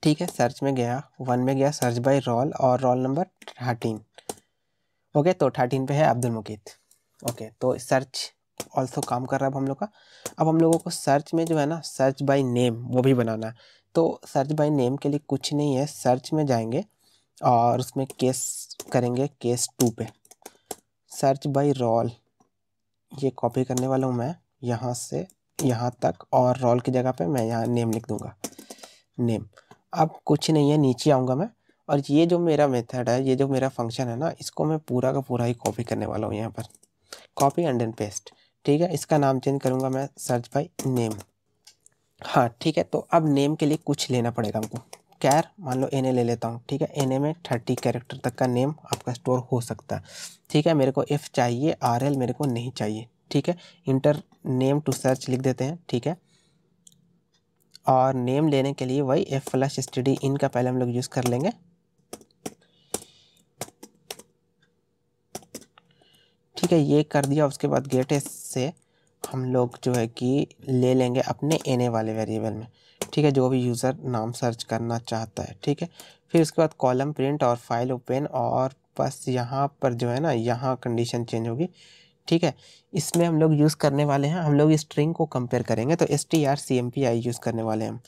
[SPEAKER 1] ठीक है सर्च में गया वन में गया सर्च बाय रोल और रोल नंबर थर्टीन ओके तो थर्टीन पे है अब्दुल मुकीत ओके तो सर्च ऑल्सो काम कर रहा है अब हम लोग का अब हम लोगों को सर्च में जो है ना सर्च बाय नेम वो भी बनाना है तो सर्च बाय नेम के लिए कुछ नहीं है सर्च में जाएंगे और उसमें केस करेंगे केस टू पे सर्च बाय रोल ये कॉपी करने वाला हूँ मैं यहाँ से यहाँ तक और रोल की जगह पे मैं यहाँ नेम लिख दूँगा नेम अब कुछ नहीं है नीचे आऊँगा मैं और ये जो मेरा मेथड है ये जो मेरा फंक्शन है ना इसको मैं पूरा का पूरा ही कॉपी करने वाला हूँ यहाँ पर कॉपी एंड एंड पेस्ट ठीक है इसका नाम चेंज करूँगा मैं सर्च बाई नेम हाँ ठीक है तो अब नेम के लिए कुछ लेना पड़ेगा हमको कैर मान लो एन ए ले लेता हूँ ठीक है एन ए में थर्टी कैरेक्टर तक का नेम आपका स्टोर हो सकता है ठीक है मेरे को एफ़ चाहिए आर एल मेरे को नहीं चाहिए ठीक है इंटर नेम टू सर्च लिख देते हैं ठीक है और नेम लेने के लिए वही F plus S T D in का पहले हम लोग यूज़ कर लेंगे ठीक है ये कर दिया उसके बाद गेट एस से हम लोग जो है कि ले लेंगे अपने एन वाले वेरिएबल में ठीक है जो भी यूज़र नाम सर्च करना चाहता है ठीक है फिर उसके बाद कॉलम प्रिंट और फाइल ओपन और बस यहाँ पर जो है ना यहाँ कंडीशन चेंज होगी ठीक है इसमें हम लोग यूज़ करने वाले हैं हम लोग स्ट्रिंग को कंपेयर करेंगे तो S T R C M P I use करने वाले हैं हम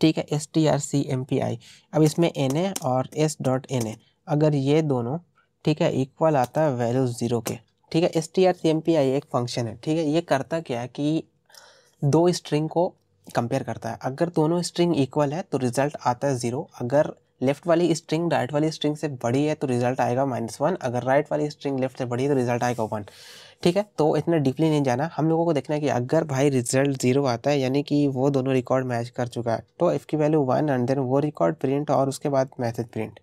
[SPEAKER 1] ठीक है S T R C M P I अब इसमें एन ए और एस डॉट एन ए अगर ये दोनों ठीक है इक्वल आता है वैल्यू ज़ीरो के ठीक है S T R C M P I एक फंक्शन है ठीक है ये करता क्या है कि दो स्ट्रिंग को कंपेयर करता है अगर दोनों स्ट्रिंग इक्वल है तो रिजल्ट आता है ज़ीरो अगर लेफ्ट वाली स्ट्रिंग राइट वाली स्ट्रिंग से बड़ी है तो रिजल्ट आएगा माइनस वन अगर राइट वाली स्ट्रिंग लेफ्ट से बड़ी है तो रिजल्ट आएगा वन ठीक है तो इतना डीपली नहीं जाना हम लोगों को देखना है कि अगर भाई रिजल्ट जीरो आता है यानी कि वो दोनों रिकॉर्ड मैच कर चुका है तो इफ़ की वैल्यू वन एंड देन वो रिकॉर्ड प्रिंट और उसके बाद मैसेज प्रिंट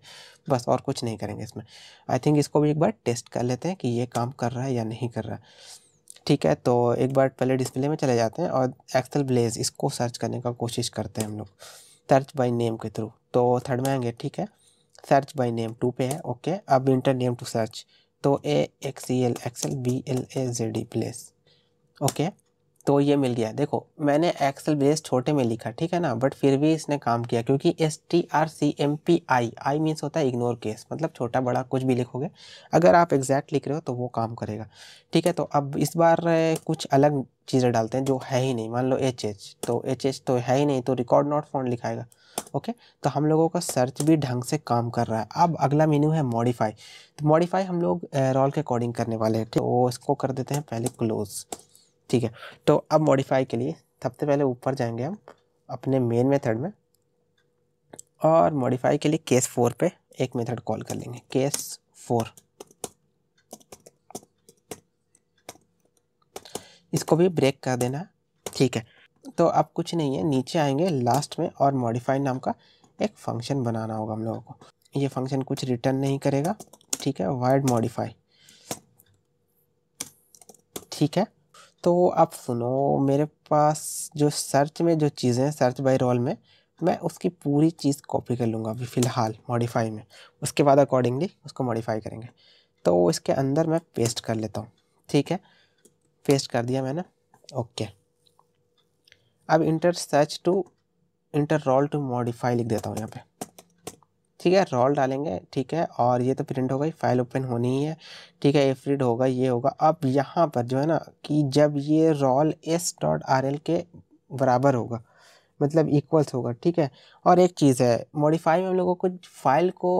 [SPEAKER 1] बस और कुछ नहीं करेंगे इसमें आई थिंक इसको भी एक बार टेस्ट कर लेते हैं कि ये काम कर रहा है या नहीं कर रहा है ठीक है तो एक बार पहले डिस्प्ले में चले जाते हैं और एक्सेल ब्लेज इसको सर्च करने का कोशिश करते हैं हम लोग सर्च बाई नेम के थ्रू तो थर्ड में आएंगे ठीक है सर्च बाई नेम टू पे है ओके अब इंटर नेम टू सर्च तो A X L Axel B L A Z D Blaze okay तो ये मिल गया देखो मैंने एक्सेल बेस छोटे में लिखा ठीक है ना बट फिर भी इसने काम किया क्योंकि S T R C M P I I means होता है इग्नोर केस मतलब छोटा बड़ा कुछ भी लिखोगे अगर आप एग्जैक्ट लिख रहे हो तो वो काम करेगा ठीक है तो अब इस बार कुछ अलग चीज़ें डालते हैं जो है ही नहीं मान लो एच एच तो एच एच तो है ही नहीं तो रिकॉर्ड नॉट फाउंड लिखाएगा ओके तो हम लोगों का सर्च भी ढंग से काम कर रहा है अब अगला मेन्यू है मॉडिफाई तो मॉडिफाई हम लोग रोल के अकॉर्डिंग करने वाले हैं तो इसको कर देते हैं पहले क्लोज़ ठीक है तो अब मॉडिफाई के लिए सबसे पहले ऊपर जाएंगे हम अपने मेन मेथड में और मॉडिफाई के लिए केस फोर पे एक मेथड कॉल कर लेंगे केस फोर इसको भी ब्रेक कर देना ठीक है तो अब कुछ नहीं है नीचे आएंगे लास्ट में और मॉडिफाई नाम का एक फंक्शन बनाना होगा हम लोगों को ये फंक्शन कुछ रिटर्न नहीं करेगा ठीक है वाइड मॉडिफाई ठीक है तो आप सुनो मेरे पास जो सर्च में जो चीज़ें हैं सर्च बाय रोल में मैं उसकी पूरी चीज़ कॉपी कर लूँगा अभी फ़िलहाल मॉडिफाई में उसके बाद अकॉर्डिंगली उसको मॉडिफाई करेंगे तो इसके अंदर मैं पेस्ट कर लेता हूँ ठीक है पेस्ट कर दिया मैंने ओके अब enter search to enter roll to modify लिख देता हूँ यहाँ पर ठीक है रोल डालेंगे ठीक है और ये तो प्रिंट हो गई फाइल ओपन होनी ही है ठीक है ये प्रिंट होगा ये होगा अब यहाँ पर जो है ना कि जब ये roll S dot R L के बराबर होगा मतलब इक्वल्स होगा ठीक है और एक चीज़ है मॉडिफाई में हम लोगों को फाइल को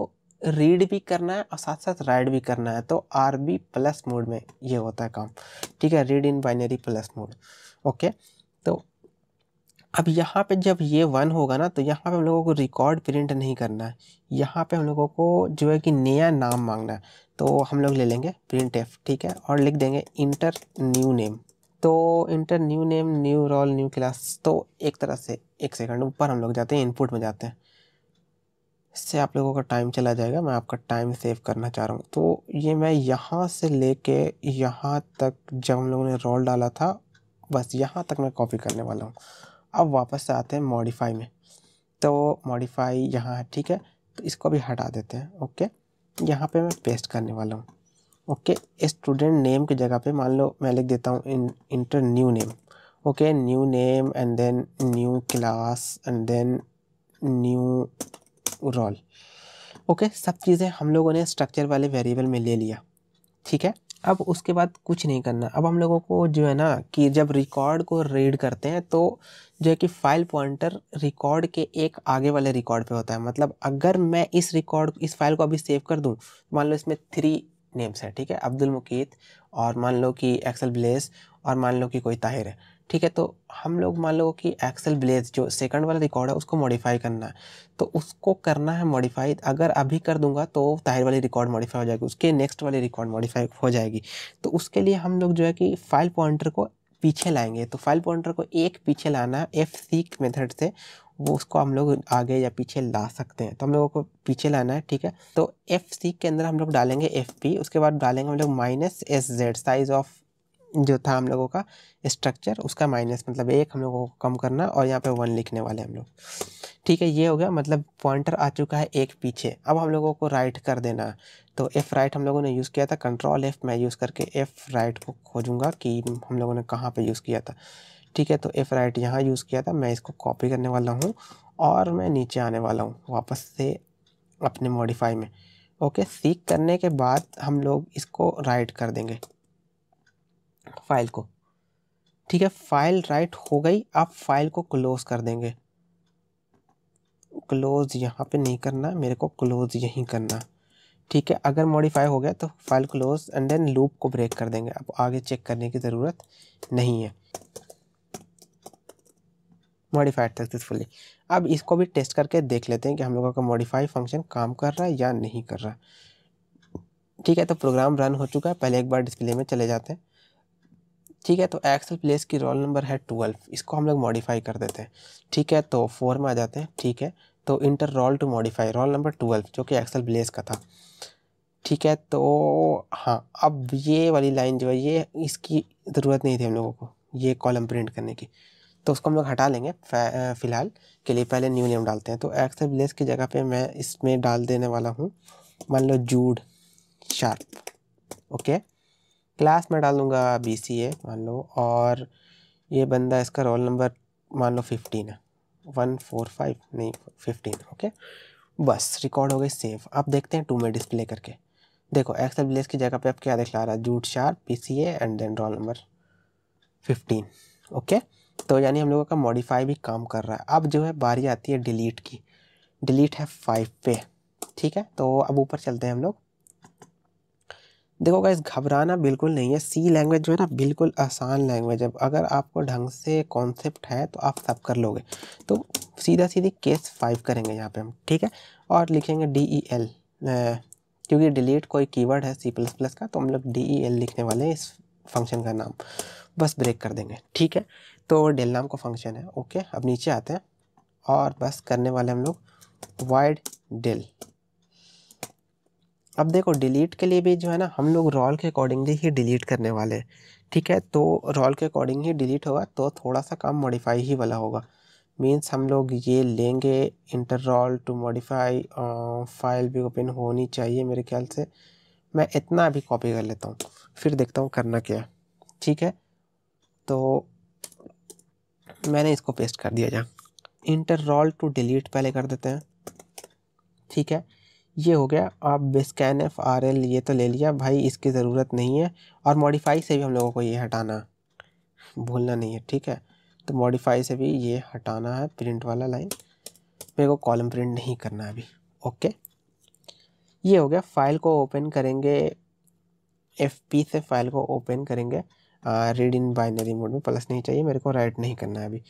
[SPEAKER 1] रीड भी करना है और साथ साथ राइड भी करना है तो आर बी प्लस मोड में ये होता है काम ठीक है read in binary plus mode okay अब यहाँ पे जब ये वन होगा ना तो यहाँ पे हम लोगों को रिकॉर्ड प्रिंट नहीं करना है यहाँ पे हम लोगों को जो है कि नया नाम मांगना है तो हम लोग ले लेंगे प्रिंट एफ ठीक है और लिख देंगे इंटर न्यू नेम तो enter new name new roll new class तो एक तरह से एक सेकंड ऊपर हम लोग जाते हैं इनपुट में जाते हैं इससे आप लोगों का टाइम चला जाएगा मैं आपका टाइम सेव करना चाह रहा हूँ तो ये मैं यहाँ से ले कर यहाँ तक जब हम लोगों ने रोल डाला था बस यहाँ तक मैं कॉपी करने वाला हूँ अब वापस से आते हैं मॉडिफाई में तो मॉडिफाई यहाँ है ठीक है तो इसको भी हटा देते हैं ओके यहाँ पे मैं पेस्ट करने वाला हूँ ओके स्टूडेंट नेम की जगह पे मान लो मैं लिख देता हूँ in enter new name okay new name and then new class and then new roll okay सब चीज़ें हम लोगों ने स्ट्रक्चर वाले वेरिएबल में ले लिया ठीक है अब उसके बाद कुछ नहीं करना अब हम लोगों को जो है ना कि जब रिकॉर्ड को रीड करते हैं तो जो है कि फाइल पॉइंटर रिकॉर्ड के एक आगे वाले रिकॉर्ड पे होता है मतलब अगर मैं इस रिकॉर्ड इस फाइल को अभी सेव कर दूँ मान लो इसमें थ्री नेम्स है ठीक है अब्दुल मुकीत और मान लो कि एक्सल ब्लेस और मान लो कि कोई ताहिर है ठीक है तो हम लोग मान लो कि एक्सेल ब्लेज जो सेकंड वाला रिकॉर्ड है उसको मॉडिफाई करना है तो उसको करना है मॉडिफाई अगर अभी कर दूंगा तो ताहिर वाली रिकॉर्ड मॉडिफाई हो जाएगी उसके नेक्स्ट वाली रिकॉर्ड मॉडिफाई हो जाएगी तो उसके लिए हम लोग जो है कि फाइल पॉइंटर को पीछे लाएंगे तो फाइल पॉइंटर को एक पीछे लाना है एफ सीक मेथड से वो उसको हम लोग आगे या पीछे ला सकते हैं तो हम लोगों को पीछे लाना है ठीक है तो एफ सी के अंदर हम लोग डालेंगे एफ पी उसके बाद डालेंगे हम लोग minus S Z size of जो था हम लोगों का स्ट्रक्चर उसका माइनस मतलब एक हम लोगों को कम करना और यहाँ पे वन लिखने वाले हम लोग ठीक है ये हो गया मतलब पॉइंटर आ चुका है एक पीछे अब हम लोगों को राइट कर देना तो एफ़ राइट हम लोगों ने यूज़ किया था कंट्रोल एफ़ मैं यूज़ करके एफ़ राइट को खोजूँगा कि हम लोगों ने कहाँ पर यूज़ किया था ठीक है तो एफ़ राइट यहाँ यूज़ किया था मैं इसको कॉपी करने वाला हूँ और मैं नीचे आने वाला हूँ वापस से अपने मॉडिफाई में ओके सीख करने के बाद हम लोग इसको राइट कर देंगे फाइल को ठीक है फाइल राइट हो गई आप फाइल को क्लोज़ कर देंगे क्लोज़ यहाँ पे नहीं करना मेरे को क्लोज़ यहीं करना ठीक है अगर मॉडिफाई हो गया तो file close and then loop को ब्रेक कर देंगे अब आगे चेक करने की ज़रूरत नहीं है मॉडिफाइड सक्सेसफुली अब इसको भी टेस्ट करके देख लेते हैं कि हम लोगों का मॉडिफाई फंक्शन काम कर रहा है या नहीं कर रहा ठीक है तो प्रोग्राम रन हो चुका है पहले एक बार डिस्प्ले में चले जाते हैं ठीक है तो एक्सल प्लेस की रोल नंबर है ट्वेल्व इसको हम लोग मॉडिफाई कर देते हैं ठीक है तो फोर में आ जाते हैं ठीक है तो enter roll to modify roll number twelve जो कि एक्सल ब्लेस का था ठीक है तो हाँ अब ये वाली लाइन जो है ये इसकी ज़रूरत नहीं थी हम लोगों को ये कॉलम प्रिंट करने की तो उसको हम लोग हटा लेंगे फ़िलहाल के लिए पहले न्यू नेम डालते हैं तो एक्सल ब्लेस की जगह पर मैं इसमें डाल देने वाला हूँ मान लो जूड शार्प ओके क्लास में डाल दूँगा बी सी ए मान लो और ये बंदा इसका रोल नंबर मान लो फिफ्टीन है वन फोर फाइव नहीं फिफ्टीन ओके बस रिकॉर्ड हो गई सेव अब देखते हैं टू में डिस्प्ले करके देखो एक्सल ब्लेस की जगह पे आप क्या दिखला रहा है Jude Sharp C A and then roll number fifteen okay तो यानी हम लोगों का मॉडिफाई भी काम कर रहा है अब जो है बारी आती है डिलीट की डिलीट है फाइव पे ठीक है तो अब ऊपर चलते हैं हम लोग देखो गाइज घबराना बिल्कुल नहीं है सी लैंग्वेज जो है ना बिल्कुल आसान लैंग्वेज है अगर आपको ढंग से कॉन्सेप्ट है तो आप सब कर लोगे तो सीधा सीधी केस फाइव करेंगे यहाँ पे हम ठीक है और लिखेंगे डी ई एल क्योंकि डिलीट कोई कीवर्ड है सी प्लस प्लस का तो हम लोग डी ई एल लिखने वाले हैं इस फंक्शन का नाम बस ब्रेक कर देंगे ठीक है तो डेल नाम का फंक्शन है ओके अब नीचे आते हैं और बस करने वाले हम लोग वाइड डेल अब देखो डिलीट के लिए भी जो है ना हम लोग रॉल के अकॉर्डिंगली ही डिलीट करने वाले हैं ठीक है तो रॉल के अकॉर्डिंग ही डिलीट होगा तो थोड़ा सा काम मॉडिफाई ही वाला होगा मीन्स हम लोग ये लेंगे enter roll to modify file भी ओपन होनी चाहिए मेरे ख्याल से मैं इतना अभी कॉपी कर लेता हूँ फिर देखता हूँ करना क्या ठीक है तो मैंने इसको पेस्ट कर दिया जहाँ इंटर रॉल टू डिलीट पहले कर देते हैं ठीक है ये हो गया आप स्कैन एफ आर एल ये तो ले लिया भाई इसकी ज़रूरत नहीं है और मॉडिफाई से भी हम लोगों को ये हटाना भूलना नहीं है ठीक है तो मॉडिफाई से भी ये हटाना है प्रिंट वाला लाइन मेरे को कॉलम प्रिंट नहीं करना अभी ओके ये हो गया फाइल को ओपन करेंगे एफ पी से फाइल को ओपन करेंगे रीड इन बाइनरी मोड में प्लस नहीं चाहिए मेरे को राइट नहीं करना है अभी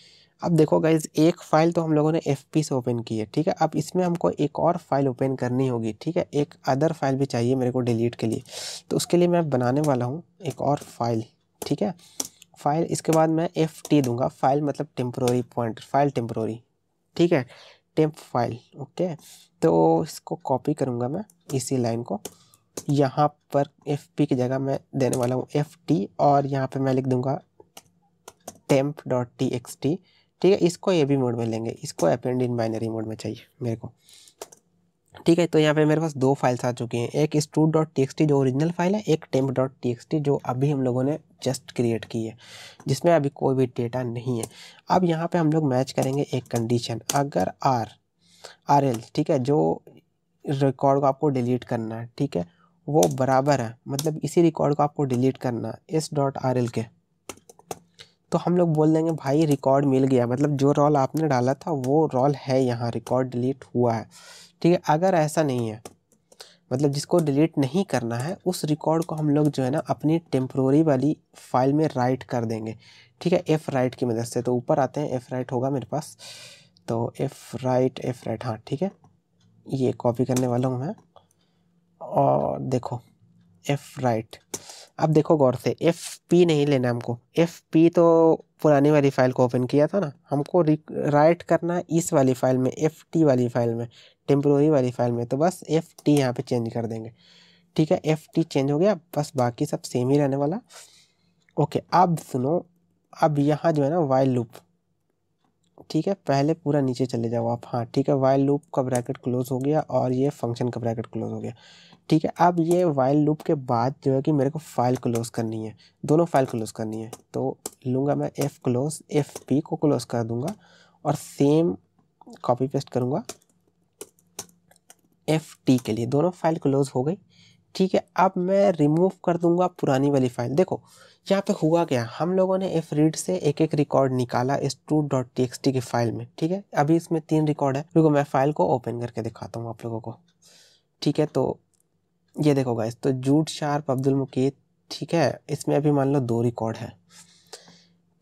[SPEAKER 1] अब देखो गाइज एक फ़ाइल तो हम लोगों ने एफ से ओपन की है ठीक है अब इसमें हमको एक और फाइल ओपन करनी होगी ठीक है एक अदर फाइल भी चाहिए मेरे को डिलीट के लिए तो उसके लिए मैं बनाने वाला हूँ एक और फाइल ठीक है फाइल इसके बाद मैं एफ टी दूंगा फाइल मतलब टेम्प्रोरी पॉइंट फाइल टेम्प्रोरी ठीक है टेम्प फाइल ओके तो इसको कॉपी करूँगा मैं इसी लाइन को यहाँ पर एफ पी की जगह मैं देने वाला हूँ एफ टी और यहाँ पर मैं लिख दूँगा temp dot T X T ठीक है इसको ए बी मोड में लेंगे इसको अपेंड इन बाइनरी मोड में चाहिए मेरे को ठीक है तो यहाँ पे मेरे पास दो फाइल्स आ चुकी हैं एक स्टू डॉट टी जो ओरिजिनल फाइल है एक टेम्प डॉट टी जो अभी हम लोगों ने जस्ट क्रिएट की है जिसमें अभी कोई भी डेटा नहीं है अब यहाँ पे हम लोग मैच करेंगे एक कंडीशन अगर आर आर एल ठीक है जो रिकॉर्ड को आपको डिलीट करना है ठीक है वो बराबर है मतलब इसी रिकॉर्ड को आपको डिलीट करना है एस डॉट आर एल के तो हम लोग बोल देंगे भाई रिकॉर्ड मिल गया मतलब जो रोल आपने डाला था वो रोल है यहाँ रिकॉर्ड डिलीट हुआ है ठीक है अगर ऐसा नहीं है मतलब जिसको डिलीट नहीं करना है उस रिकॉर्ड को हम लोग जो है ना अपनी टेम्प्रोरी वाली फाइल में राइट कर देंगे ठीक है एफ़ राइट की मदद से तो ऊपर आते हैं एफ़ राइट होगा मेरे पास तो एफ़ राइट एफ़ राइट हाँ ठीक है ये कॉपी करने वाला हूँ मैं और देखो एफ राइट अब देखो गौर से एफ पी नहीं लेना हमको एफ पी तो पुरानी वाली फ़ाइल को ओपन किया था ना हमको राइट करना है इस वाली फ़ाइल में एफ टी वाली फ़ाइल में टेम्प्रोरी वाली फ़ाइल में तो बस एफ टी यहाँ पर चेंज कर देंगे ठीक है एफ टी चेंज हो गया बस बाकी सब सेम ही रहने वाला ओके अब सुनो अब यहाँ जो है ना वाइल लूप ठीक है पहले पूरा नीचे चले जाओ आप हाँ ठीक है वाइल लूप का ब्रैकेट क्लोज हो गया और ये फंक्शन का ब्रैकेट क्लोज हो गया ठीक है अब ये वाइल लूप के बाद जो है कि मेरे को फाइल क्लोज करनी है दोनों फाइल क्लोज करनी है तो लूँगा मैं एफ़ क्लोज एफ पी को क्लोज कर दूँगा और सेम कॉपी पेस्ट करूँगा एफ टी के लिए दोनों फाइल क्लोज हो गई ठीक है अब मैं रिमूव कर दूंगा पुरानी वाली फाइल देखो यहाँ पे हुआ क्या हम लोगों ने एफ रीड से एक एक रिकॉर्ड निकाला इस to dot T X T की फाइल में ठीक है अभी इसमें तीन रिकॉर्ड है रुको मैं फाइल को ओपन करके दिखाता हूँ आप लोगों को ठीक है तो ये देखो गाइस तो जूट शार्प अब्दुल मुकीत ठीक है इसमें अभी मान लो दो रिकॉर्ड है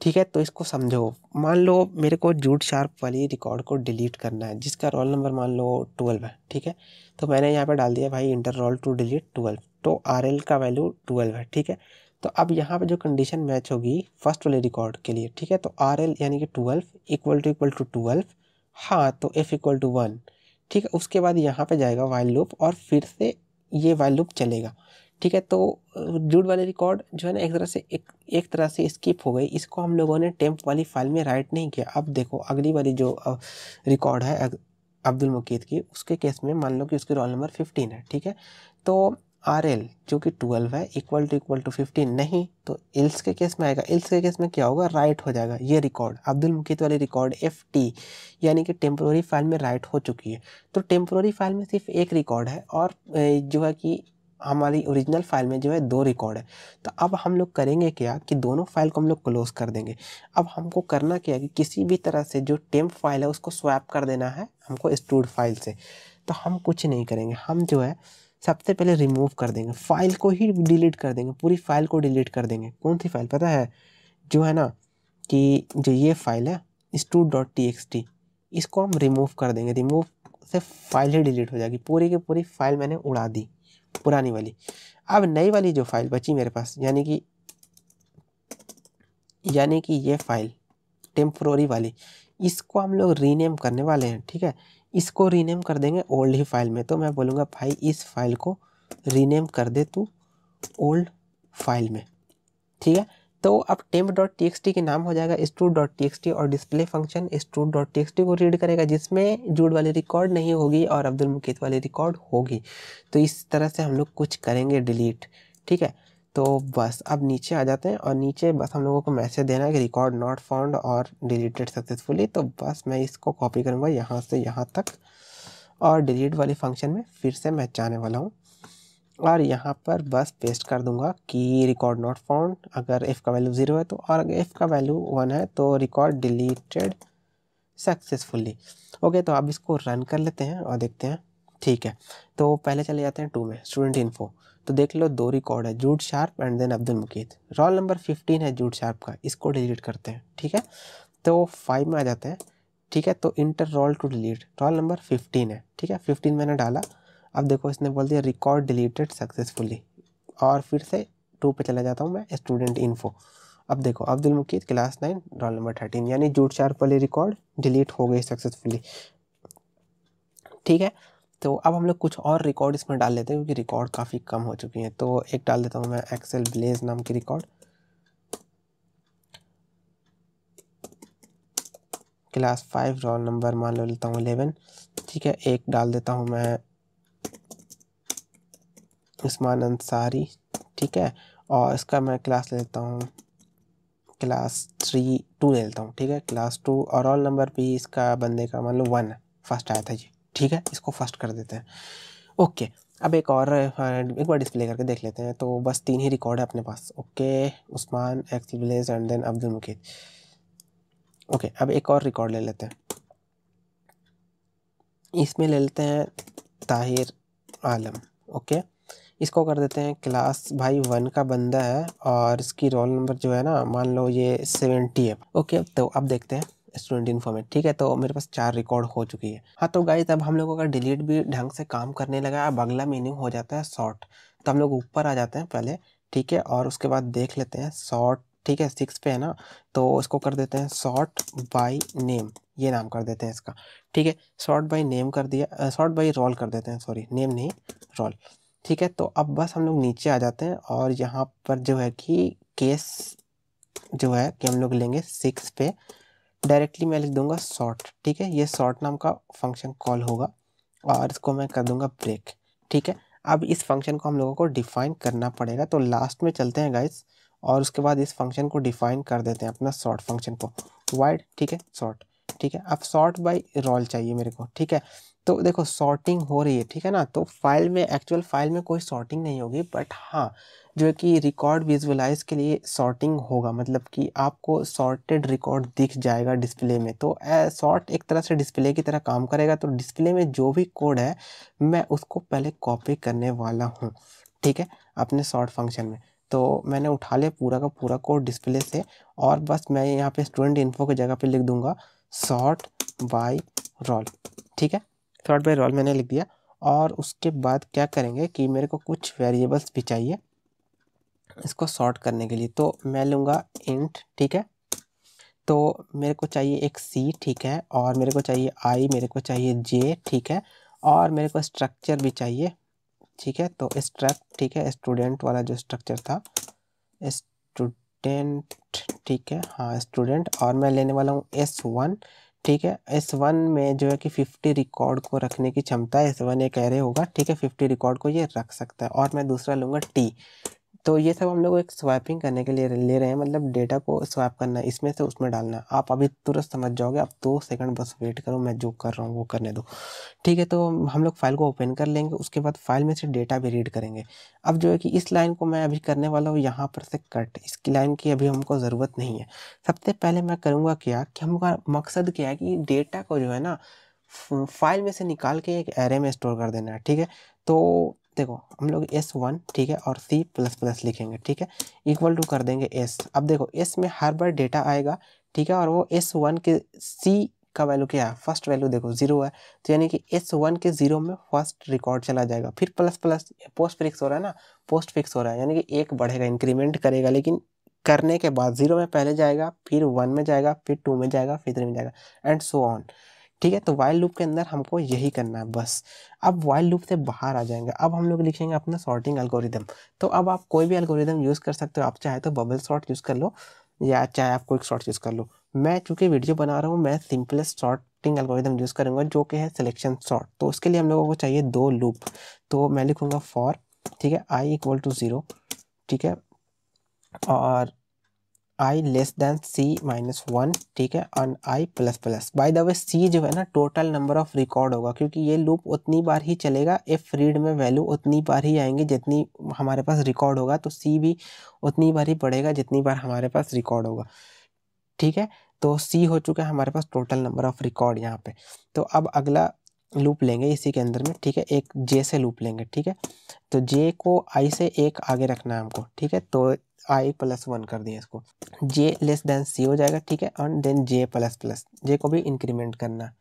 [SPEAKER 1] ठीक है तो इसको समझो मान लो मेरे को जूट शार्प वाली रिकॉर्ड को डिलीट करना है जिसका रोल नंबर मान लो ट्वेल्व है ठीक है तो मैंने यहाँ पर डाल दिया भाई enter roll to delete twelve तो आर का वैल्यू ट्वेल्व है ठीक है तो अब यहाँ पर जो कंडीशन मैच होगी फर्स्ट वाले रिकॉर्ड के लिए ठीक है तो आर एल यानी कि twelve equal to equal to twelve हाँ तो एफ इक्वल टू वन ठीक है उसके बाद यहाँ पे जाएगा वाइल लूप और फिर से ये वाइल लूप चलेगा ठीक है तो जूड वाले रिकॉर्ड जो है ना एक तरह से एक एक तरह से स्किप हो गई इसको हम लोगों ने टेम्प वाली फाइल में राइट नहीं किया अब देखो अगली वाली जो रिकॉर्ड है अब्दुल मुकीद की उसके केस में मान लो कि उसके रोल नंबर फिफ्टीन है ठीक है तो आर एल जो कि ट्वेल्व है equal to equal to fifteen नहीं तो इल्स के केस में आएगा इल्स के केस में क्या होगा राइट हो जाएगा ये रिकॉर्ड अब्दुल मुकीत वाली रिकॉर्ड एफ टी यानी कि टेम्प्रोरी फाइल में राइट हो चुकी है तो टेम्प्रोरी फाइल में सिर्फ एक रिकॉर्ड है और जो है कि हमारी ओरिजिनल फाइल में जो है दो रिकॉर्ड है तो अब हम लोग करेंगे क्या कि दोनों फाइल को हम लोग क्लोज कर देंगे अब हमको करना क्या है कि किसी भी तरह से जो टेम्प फाइल है उसको स्वैप कर देना है हमको स्टूड फाइल से तो हम कुछ नहीं करेंगे हम जो है सबसे पहले रिमूव कर देंगे फाइल को ही डिलीट कर देंगे पूरी फाइल को डिलीट कर देंगे कौन सी फाइल पता है जो है ना कि जो ये फाइल है stu dot T X T इसको हम रिमूव कर देंगे रिमूव से फाइल ही डिलीट हो जाएगी पूरी की पूरी फाइल मैंने उड़ा दी पुरानी वाली अब नई वाली जो फाइल बची मेरे पास यानी कि यानी कि ये फाइल टेम्प्रोरी वाली इसको हम लोग रीनेम करने वाले हैं ठीक है इसको रीनेम कर देंगे ओल्ड ही फाइल में तो मैं बोलूँगा भाई इस फाइल को रीनेम कर दे तू ओल्ड फाइल में ठीक है तो अब temp dot T X T के नाम हो जाएगा stud dot T X T और display function stud dot T X T को रीड करेगा जिसमें जूड वाली रिकॉर्ड नहीं होगी और अब्दुल मुकीत वाली रिकॉर्ड होगी तो इस तरह से हम लोग कुछ करेंगे डिलीट ठीक है तो बस अब नीचे आ जाते हैं और नीचे बस हम लोगों को मैसेज देना है कि रिकॉर्ड नॉट फाउंड और डिलीटेड सक्सेसफुली तो बस मैं इसको कॉपी करूँगा यहाँ से यहाँ तक और डिलीट वाले फंक्शन में फिर से मैं जाने वाला हूँ और यहाँ पर बस पेस्ट कर दूँगा कि रिकॉर्ड नॉट फाउंड अगर एफ़ का वैल्यू ज़ीरो है तो और अगर एफ़ का वैल्यू वन है तो रिकॉर्ड डिलीटेड सक्सेसफुली ओके तो अब इसको रन कर लेते हैं और देखते हैं ठीक है तो पहले चले जाते हैं टू में स्टूडेंट इन्फो तो देख लो दो रिकॉर्ड है जूट शार्प and then Abdul Mukeet roll number fifteen है जूट शार्प का इसको डिलीट करते हैं ठीक है तो फाइव में आ जाते हैं ठीक है तो enter roll to delete roll number fifteen है ठीक है फिफ्टीन मैंने डाला अब देखो इसने बोल दिया रिकॉर्ड डिलीटेड सक्सेसफुली और फिर से टू पे चला जाता हूँ मैं स्टूडेंट इन्फो अब देखो Abdul Mukeet class nine roll number thirteen यानी जूट शार्प वाली रिकॉर्ड डिलीट हो गई सक्सेसफुली ठीक है तो अब हम लोग कुछ और रिकॉर्ड इसमें डाल लेते हैं क्योंकि रिकॉर्ड काफ़ी कम हो चुकी हैं तो एक डाल देता हूँ मैं एक्सेल ब्लेज नाम की record class five roll number मान लो लेता हूँ एलेवन ठीक है एक डाल देता हूँ मैं उस्मान अंसारी ठीक है और इसका मैं क्लास ले लेता हूँ क्लास थ्री टू लेता हूँ ठीक है क्लास टू और रोल नंबर भी इसका बंदे का मान लो वन फर्स्ट आया था जी ठीक है इसको फर्स्ट कर देते हैं ओके अब एक और एक बार डिस्प्ले करके देख लेते हैं तो बस तीन ही रिकॉर्ड है अपने पास ओके उस्मान एक्स विलेज and then Abdul Mukeed okay अब एक और रिकॉर्ड ले लेते हैं इसमें ले लेते हैं ताहिर आलम ओके इसको कर देते हैं क्लास भाई वन का बंदा है और इसकी रोल नंबर जो है ना मान लो ये सेवेंटी है ओके तो अब देखते हैं स्टूडेंट इन्फो ठीक है तो मेरे पास चार रिकॉर्ड हो चुकी है हाँ तो गाइज अब हम लोगों का डिलीट भी ढंग से काम करने लगा अब अगला मीनिंग हो जाता है शॉर्ट तो हम लोग ऊपर आ जाते हैं पहले ठीक है और उसके बाद देख लेते हैं शॉर्ट ठीक है सिक्स पे है ना तो इसको कर देते हैं शॉर्ट बाई नेम ये नाम कर देते हैं इसका ठीक है शॉर्ट बाई नेम कर दिया शॉर्ट बाई रोल कर देते हैं सॉरी नेम नहीं रोल ठीक है तो अब बस हम लोग नीचे आ जाते हैं और यहाँ पर जो है कि केस जो है कि हम लोग लेंगे सिक्स पे डायरेक्टली मैं लिख दूंगा सॉर्ट ठीक है ये सॉर्ट नाम का फंक्शन कॉल होगा और इसको मैं कर दूंगा ब्रेक ठीक है अब इस फंक्शन को हम लोगों को डिफाइन करना पड़ेगा तो लास्ट में चलते हैं गाइस और उसके बाद इस फंक्शन को डिफाइन कर देते हैं अपना सॉर्ट फंक्शन को वाइड ठीक है सॉर्ट ठीक है अब सॉर्ट बाई रोल चाहिए मेरे को ठीक है तो देखो सॉर्टिंग हो रही है ठीक है ना तो फाइल में एक्चुअल फाइल में कोई सॉर्टिंग नहीं होगी बट हाँ जो कि रिकॉर्ड विजुअलाइज के लिए सॉर्टिंग होगा मतलब कि आपको सॉर्टेड रिकॉर्ड दिख जाएगा डिस्प्ले में तो सॉर्ट एक तरह से डिस्प्ले की तरह काम करेगा तो डिस्प्ले में जो भी कोड है मैं उसको पहले कॉपी करने वाला हूँ ठीक है अपने सॉर्ट फंक्शन में तो मैंने उठा लिया पूरा का पूरा कोड डिस्प्ले से और बस मैं यहाँ पे स्टूडेंट इन्फो की जगह पे लिख दूंगा सॉर्ट बाय रोल ठीक है सॉर्ट बाय रोल मैंने लिख दिया और उसके बाद क्या करेंगे कि मेरे को कुछ वेरिएबल्स भी चाहिए इसको सॉर्ट करने के लिए तो मैं लूँगा इंट ठीक है तो मेरे को चाहिए एक सी ठीक है और मेरे को चाहिए आई मेरे को चाहिए जे ठीक है और मेरे को स्ट्रक्चर भी चाहिए ठीक है तो स्ट्रक ठीक है स्टूडेंट वाला जो स्ट्रक्चर था स्टूडेंट ठीक है हाँ स्टूडेंट और मैं लेने वाला हूँ एस वन ठीक है एस वन में जो है कि फिफ्टी रिकॉर्ड को रखने की क्षमता है एस वन एक रहे होगा ठीक है फिफ्टी रिकॉर्ड को ये रख सकता है और मैं दूसरा लूँगा टी तो ये सब हम लोग एक स्वैपिंग करने के लिए ले रहे हैं मतलब डेटा को स्वैप करना इसमें से उसमें डालना आप अभी तुरंत समझ जाओगे आप दो सेकंड बस वेट करो मैं जो कर रहा हूँ वो करने दो ठीक है तो हम लोग फाइल को ओपन कर लेंगे उसके बाद फाइल में से डेटा भी रीड करेंगे अब जो है कि इस लाइन को मैं अभी करने वाला हूँ यहाँ पर से कट इसकी लाइन की अभी हमको ज़रूरत नहीं है सबसे पहले मैं करूँगा क्या कि हमारा मकसद क्या है कि डेटा को जो है ना फाइल में से निकाल के एक एरे में स्टोर कर देना है ठीक है तो देखो हम लोग एस वन ठीक है और सी प्लस प्लस लिखेंगे ठीक है इक्वल टू कर देंगे एस अब देखो एस में हर बार डेटा आएगा ठीक है और वो एस वन के सी का वैल्यू क्या है फर्स्ट वैल्यू देखो जीरो है तो यानी कि एस वन के जीरो में फर्स्ट रिकॉर्ड चला जाएगा फिर प्लस प्लस पोस्ट फिक्स हो रहा है ना पोस्ट फिक्स हो रहा है यानी कि एक बढ़ेगा इंक्रीमेंट करेगा लेकिन करने के बाद जीरो में पहले जाएगा फिर वन में जाएगा फिर टू में जाएगा फिर थ्री में जाएगा एंड सो ऑन ठीक है तो वाइल लूप के अंदर हमको यही करना है बस अब वाइल लूप से बाहर आ जाएंगे अब हम लोग लिखेंगे अपना सॉर्टिंग एल्गोरिदम तो अब आप कोई भी एल्गोरिदम यूज़ कर सकते हो आप चाहे तो बबल शॉर्ट यूज़ कर लो या चाहे आप क्विक शॉर्ट यूज़ कर लो मैं चूँकि वीडियो बना रहा हूँ मैं सिंपलेस्ट शॉर्टिंग एल्गोरिदम यूज़ करूँगा जो कि है सिलेक्शन सॉर्ट तो उसके लिए हम लोगों को चाहिए दो लूप तो मैं लिखूँगा फॉर ठीक है आई इक्वल टू ज़ीरो ठीक है और I less than C minus one ठीक है and I plus plus by the way C जो है ना टोटल नंबर ऑफ रिकॉर्ड होगा क्योंकि ये लूप उतनी बार ही चलेगा इफ रीड में वैल्यू उतनी बार ही आएंगे जितनी हमारे पास रिकॉर्ड होगा तो सी भी उतनी बार ही पड़ेगा जितनी बार हमारे पास रिकॉर्ड होगा ठीक है तो सी हो चुका है हमारे पास टोटल नंबर ऑफ रिकॉर्ड यहाँ पे तो अब अगला लूप लेंगे इसी के अंदर में ठीक है एक जे से लूप लेंगे ठीक है तो जे को आई से एक आगे रखना है हमको ठीक है तो आई प्लस वन कर दिया इसको जे लेस देन सी हो जाएगा ठीक है and then J plus plus J को भी इंक्रीमेंट करना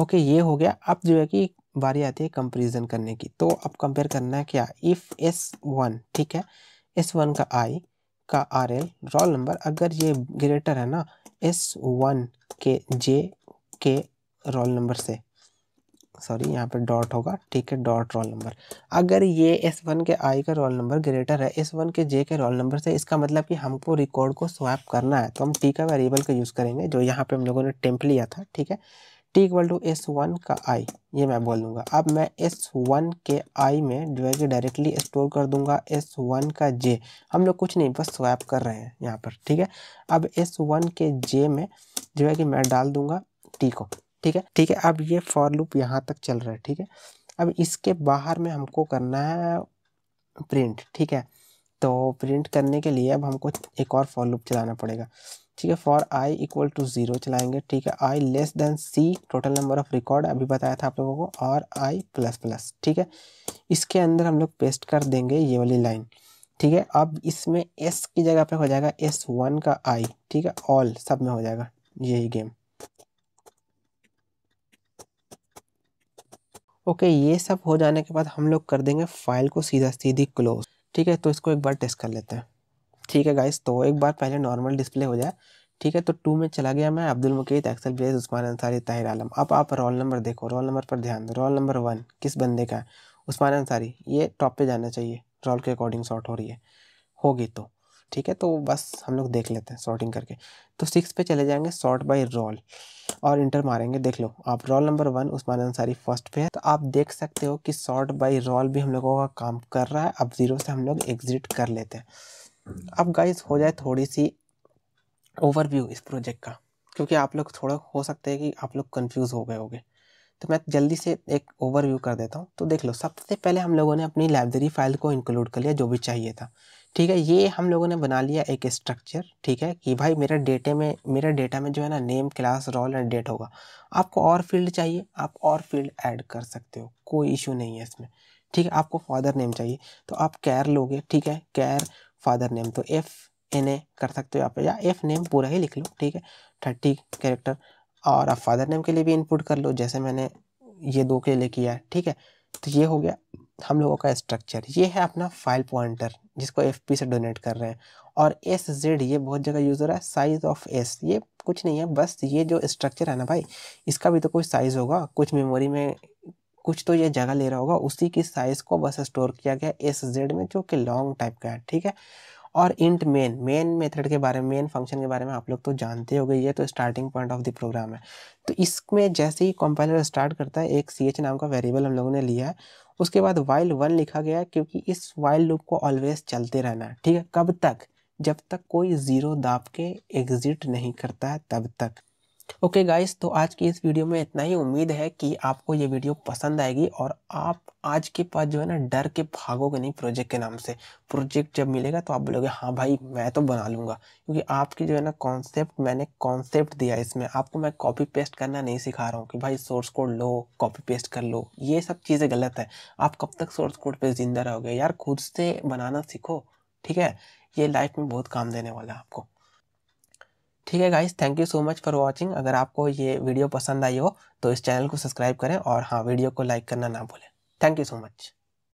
[SPEAKER 1] ओके ये हो गया अब जो है कि बारी आती है कंपेरिजन करने की तो अब कंपेयर करना है क्या इफ़ एस वन ठीक है एस वन का आई का आर एल रोल नंबर अगर ये ग्रेटर है ना एस वन के जे के रोल नंबर से सॉरी यहाँ पर डॉट होगा ठीक है डॉट रोल नंबर अगर ये एस वन के आई का रोल नंबर ग्रेटर है एस वन के जे के रोल नंबर से इसका मतलब कि हमको रिकॉर्ड को स्वैप करना है तो हम टी का वेरिएबल का यूज़ करेंगे जो यहाँ पे हम लोगों ने टेम्प लिया था ठीक है T equal to S one का आई ये मैं बोल दूंगा अब मैं एस वन के आई में जो है कि डायरेक्टली स्टोर कर दूंगा एस वन का जे हम लोग कुछ नहीं बस स्वैप कर रहे हैं यहाँ पर ठीक है अब एस वन के जे में जो है कि मैं डाल दूंगा टी को ठीक है ठीक है अब ये फॉर लूप यहाँ तक चल रहा है ठीक है अब इसके बाहर में हमको करना है प्रिंट ठीक है तो प्रिंट करने के लिए अब हमको एक और फॉर लूप चलाना पड़ेगा ठीक है for I equal to zero चलाएंगे ठीक है I less than C total number of record अभी बताया था आप लोगों को और आई प्लस प्लस ठीक है इसके अंदर हम लोग पेस्ट कर देंगे ये वाली लाइन ठीक है अब इसमें एस की जगह पे हो जाएगा एस वन का आई ठीक है ऑल सब में हो जाएगा यही गेम ओके ये सब हो जाने के बाद हम लोग कर देंगे फाइल को सीधा सीधी क्लोज ठीक है तो इसको एक बार टेस्ट कर लेते हैं ठीक है गाइस तो एक बार पहले नॉर्मल डिस्प्ले हो जाए ठीक है तो टू में चला गया मैं अब्दुल मुकीद एक्सल बेस उस्मान अंसारी ताहिर आलम अब आप रोल नंबर देखो रोल नंबर पर ध्यान दो रोल नंबर वन किस बंदे का है उस्मान अंसारी ये टॉप पे जाना चाहिए रोल के अकॉर्डिंग शॉर्ट हो रही है होगी तो ठीक है तो बस हम लोग देख लेते हैं सॉर्टिंग करके तो सिक्स पे चले जाएंगे सॉर्ट बाय रोल और इंटर मारेंगे देख लो आप roll number one Usman Ansari first पे है तो आप देख सकते हो कि सॉर्ट बाय रोल भी हम लोगों का काम कर रहा है अब ज़ीरो से हम लोग एग्जिट कर लेते हैं अब गाइज हो जाए थोड़ी सी ओवरव्यू इस प्रोजेक्ट का क्योंकि आप लोग थोड़ा हो सकते हैं कि आप लोग कन्फ्यूज़ हो गए होगे तो मैं जल्दी से एक ओवरव्यू कर देता हूँ तो देख लो सबसे पहले हम लोगों ने अपनी लाइब्रेरी फाइल को इंक्लूड कर लिया जो भी चाहिए था ठीक है ये हम लोगों ने बना लिया एक स्ट्रक्चर ठीक है कि भाई मेरा डेटे में मेरा डेटा में जो है ना name class roll and date होगा आपको और फील्ड चाहिए आप और फील्ड ऐड कर सकते हो कोई इशू नहीं है इसमें ठीक है आपको फादर नेम चाहिए तो आप कैर लोगे ठीक है कैर फादर नेम तो एफ़ एन ए कर सकते हो आप या एफ नेम पूरा ही लिख लो ठीक है थर्टी कैरेक्टर और आप फादर नेम के लिए भी इनपुट कर लो जैसे मैंने ये दो के लिए किया है ठीक है तो ये हो गया हम लोगों का स्ट्रक्चर ये है अपना फाइल पॉइंटर जिसको एफ से डोनेट कर रहे हैं और एस जेड ये बहुत जगह यूज़ हो रहा है साइज़ ऑफ एस ये कुछ नहीं है बस ये जो स्ट्रक्चर है ना भाई इसका भी तो कोई साइज़ होगा कुछ मेमोरी में कुछ तो ये जगह ले रहा होगा उसी की साइज़ को बस स्टोर किया गया एस जेड में जो कि लॉन्ग टाइप का है ठीक है और इंट मेन मेन मेथड के बारे में मेन फंक्शन के बारे में आप लोग तो जानते हो गए ये तो starting point of the program है तो इसमें जैसे ही कंपाइलर स्टार्ट करता है एक सी एच नाम का वेरिएबल हम लोगों ने लिया है उसके बाद वाइल वन लिखा गया है क्योंकि इस वाइल लूप को ऑलवेज चलते रहना है ठीक है कब तक जब तक कोई ज़ीरो दाब के एग्ज़िट नहीं करता है तब तक ओके गाइस तो आज की इस वीडियो में इतना ही उम्मीद है कि आपको ये वीडियो पसंद आएगी और आप आज के पास जो है ना डर के भागोगे नहीं प्रोजेक्ट के नाम से प्रोजेक्ट जब मिलेगा तो आप बोलोगे हाँ भाई मैं तो बना लूँगा क्योंकि आपकी जो है ना कॉन्सेप्ट मैंने कॉन्सेप्ट दिया इसमें आपको मैं कॉपी पेस्ट करना नहीं सिखा रहा हूँ कि भाई सोर्स कोड लो कॉपी पेस्ट कर लो ये सब चीज़ें गलत है आप कब तक सोर्स कोड पर जिंदा रहोगे यार खुद से बनाना सीखो ठीक है ये लाइफ में बहुत काम देने वाला है आपको ठीक है guys thank you so much for watching अगर आपको ये वीडियो पसंद आई हो तो इस चैनल को सब्सक्राइब करें और हाँ वीडियो को लाइक करना ना भूलें थैंक यू सो मच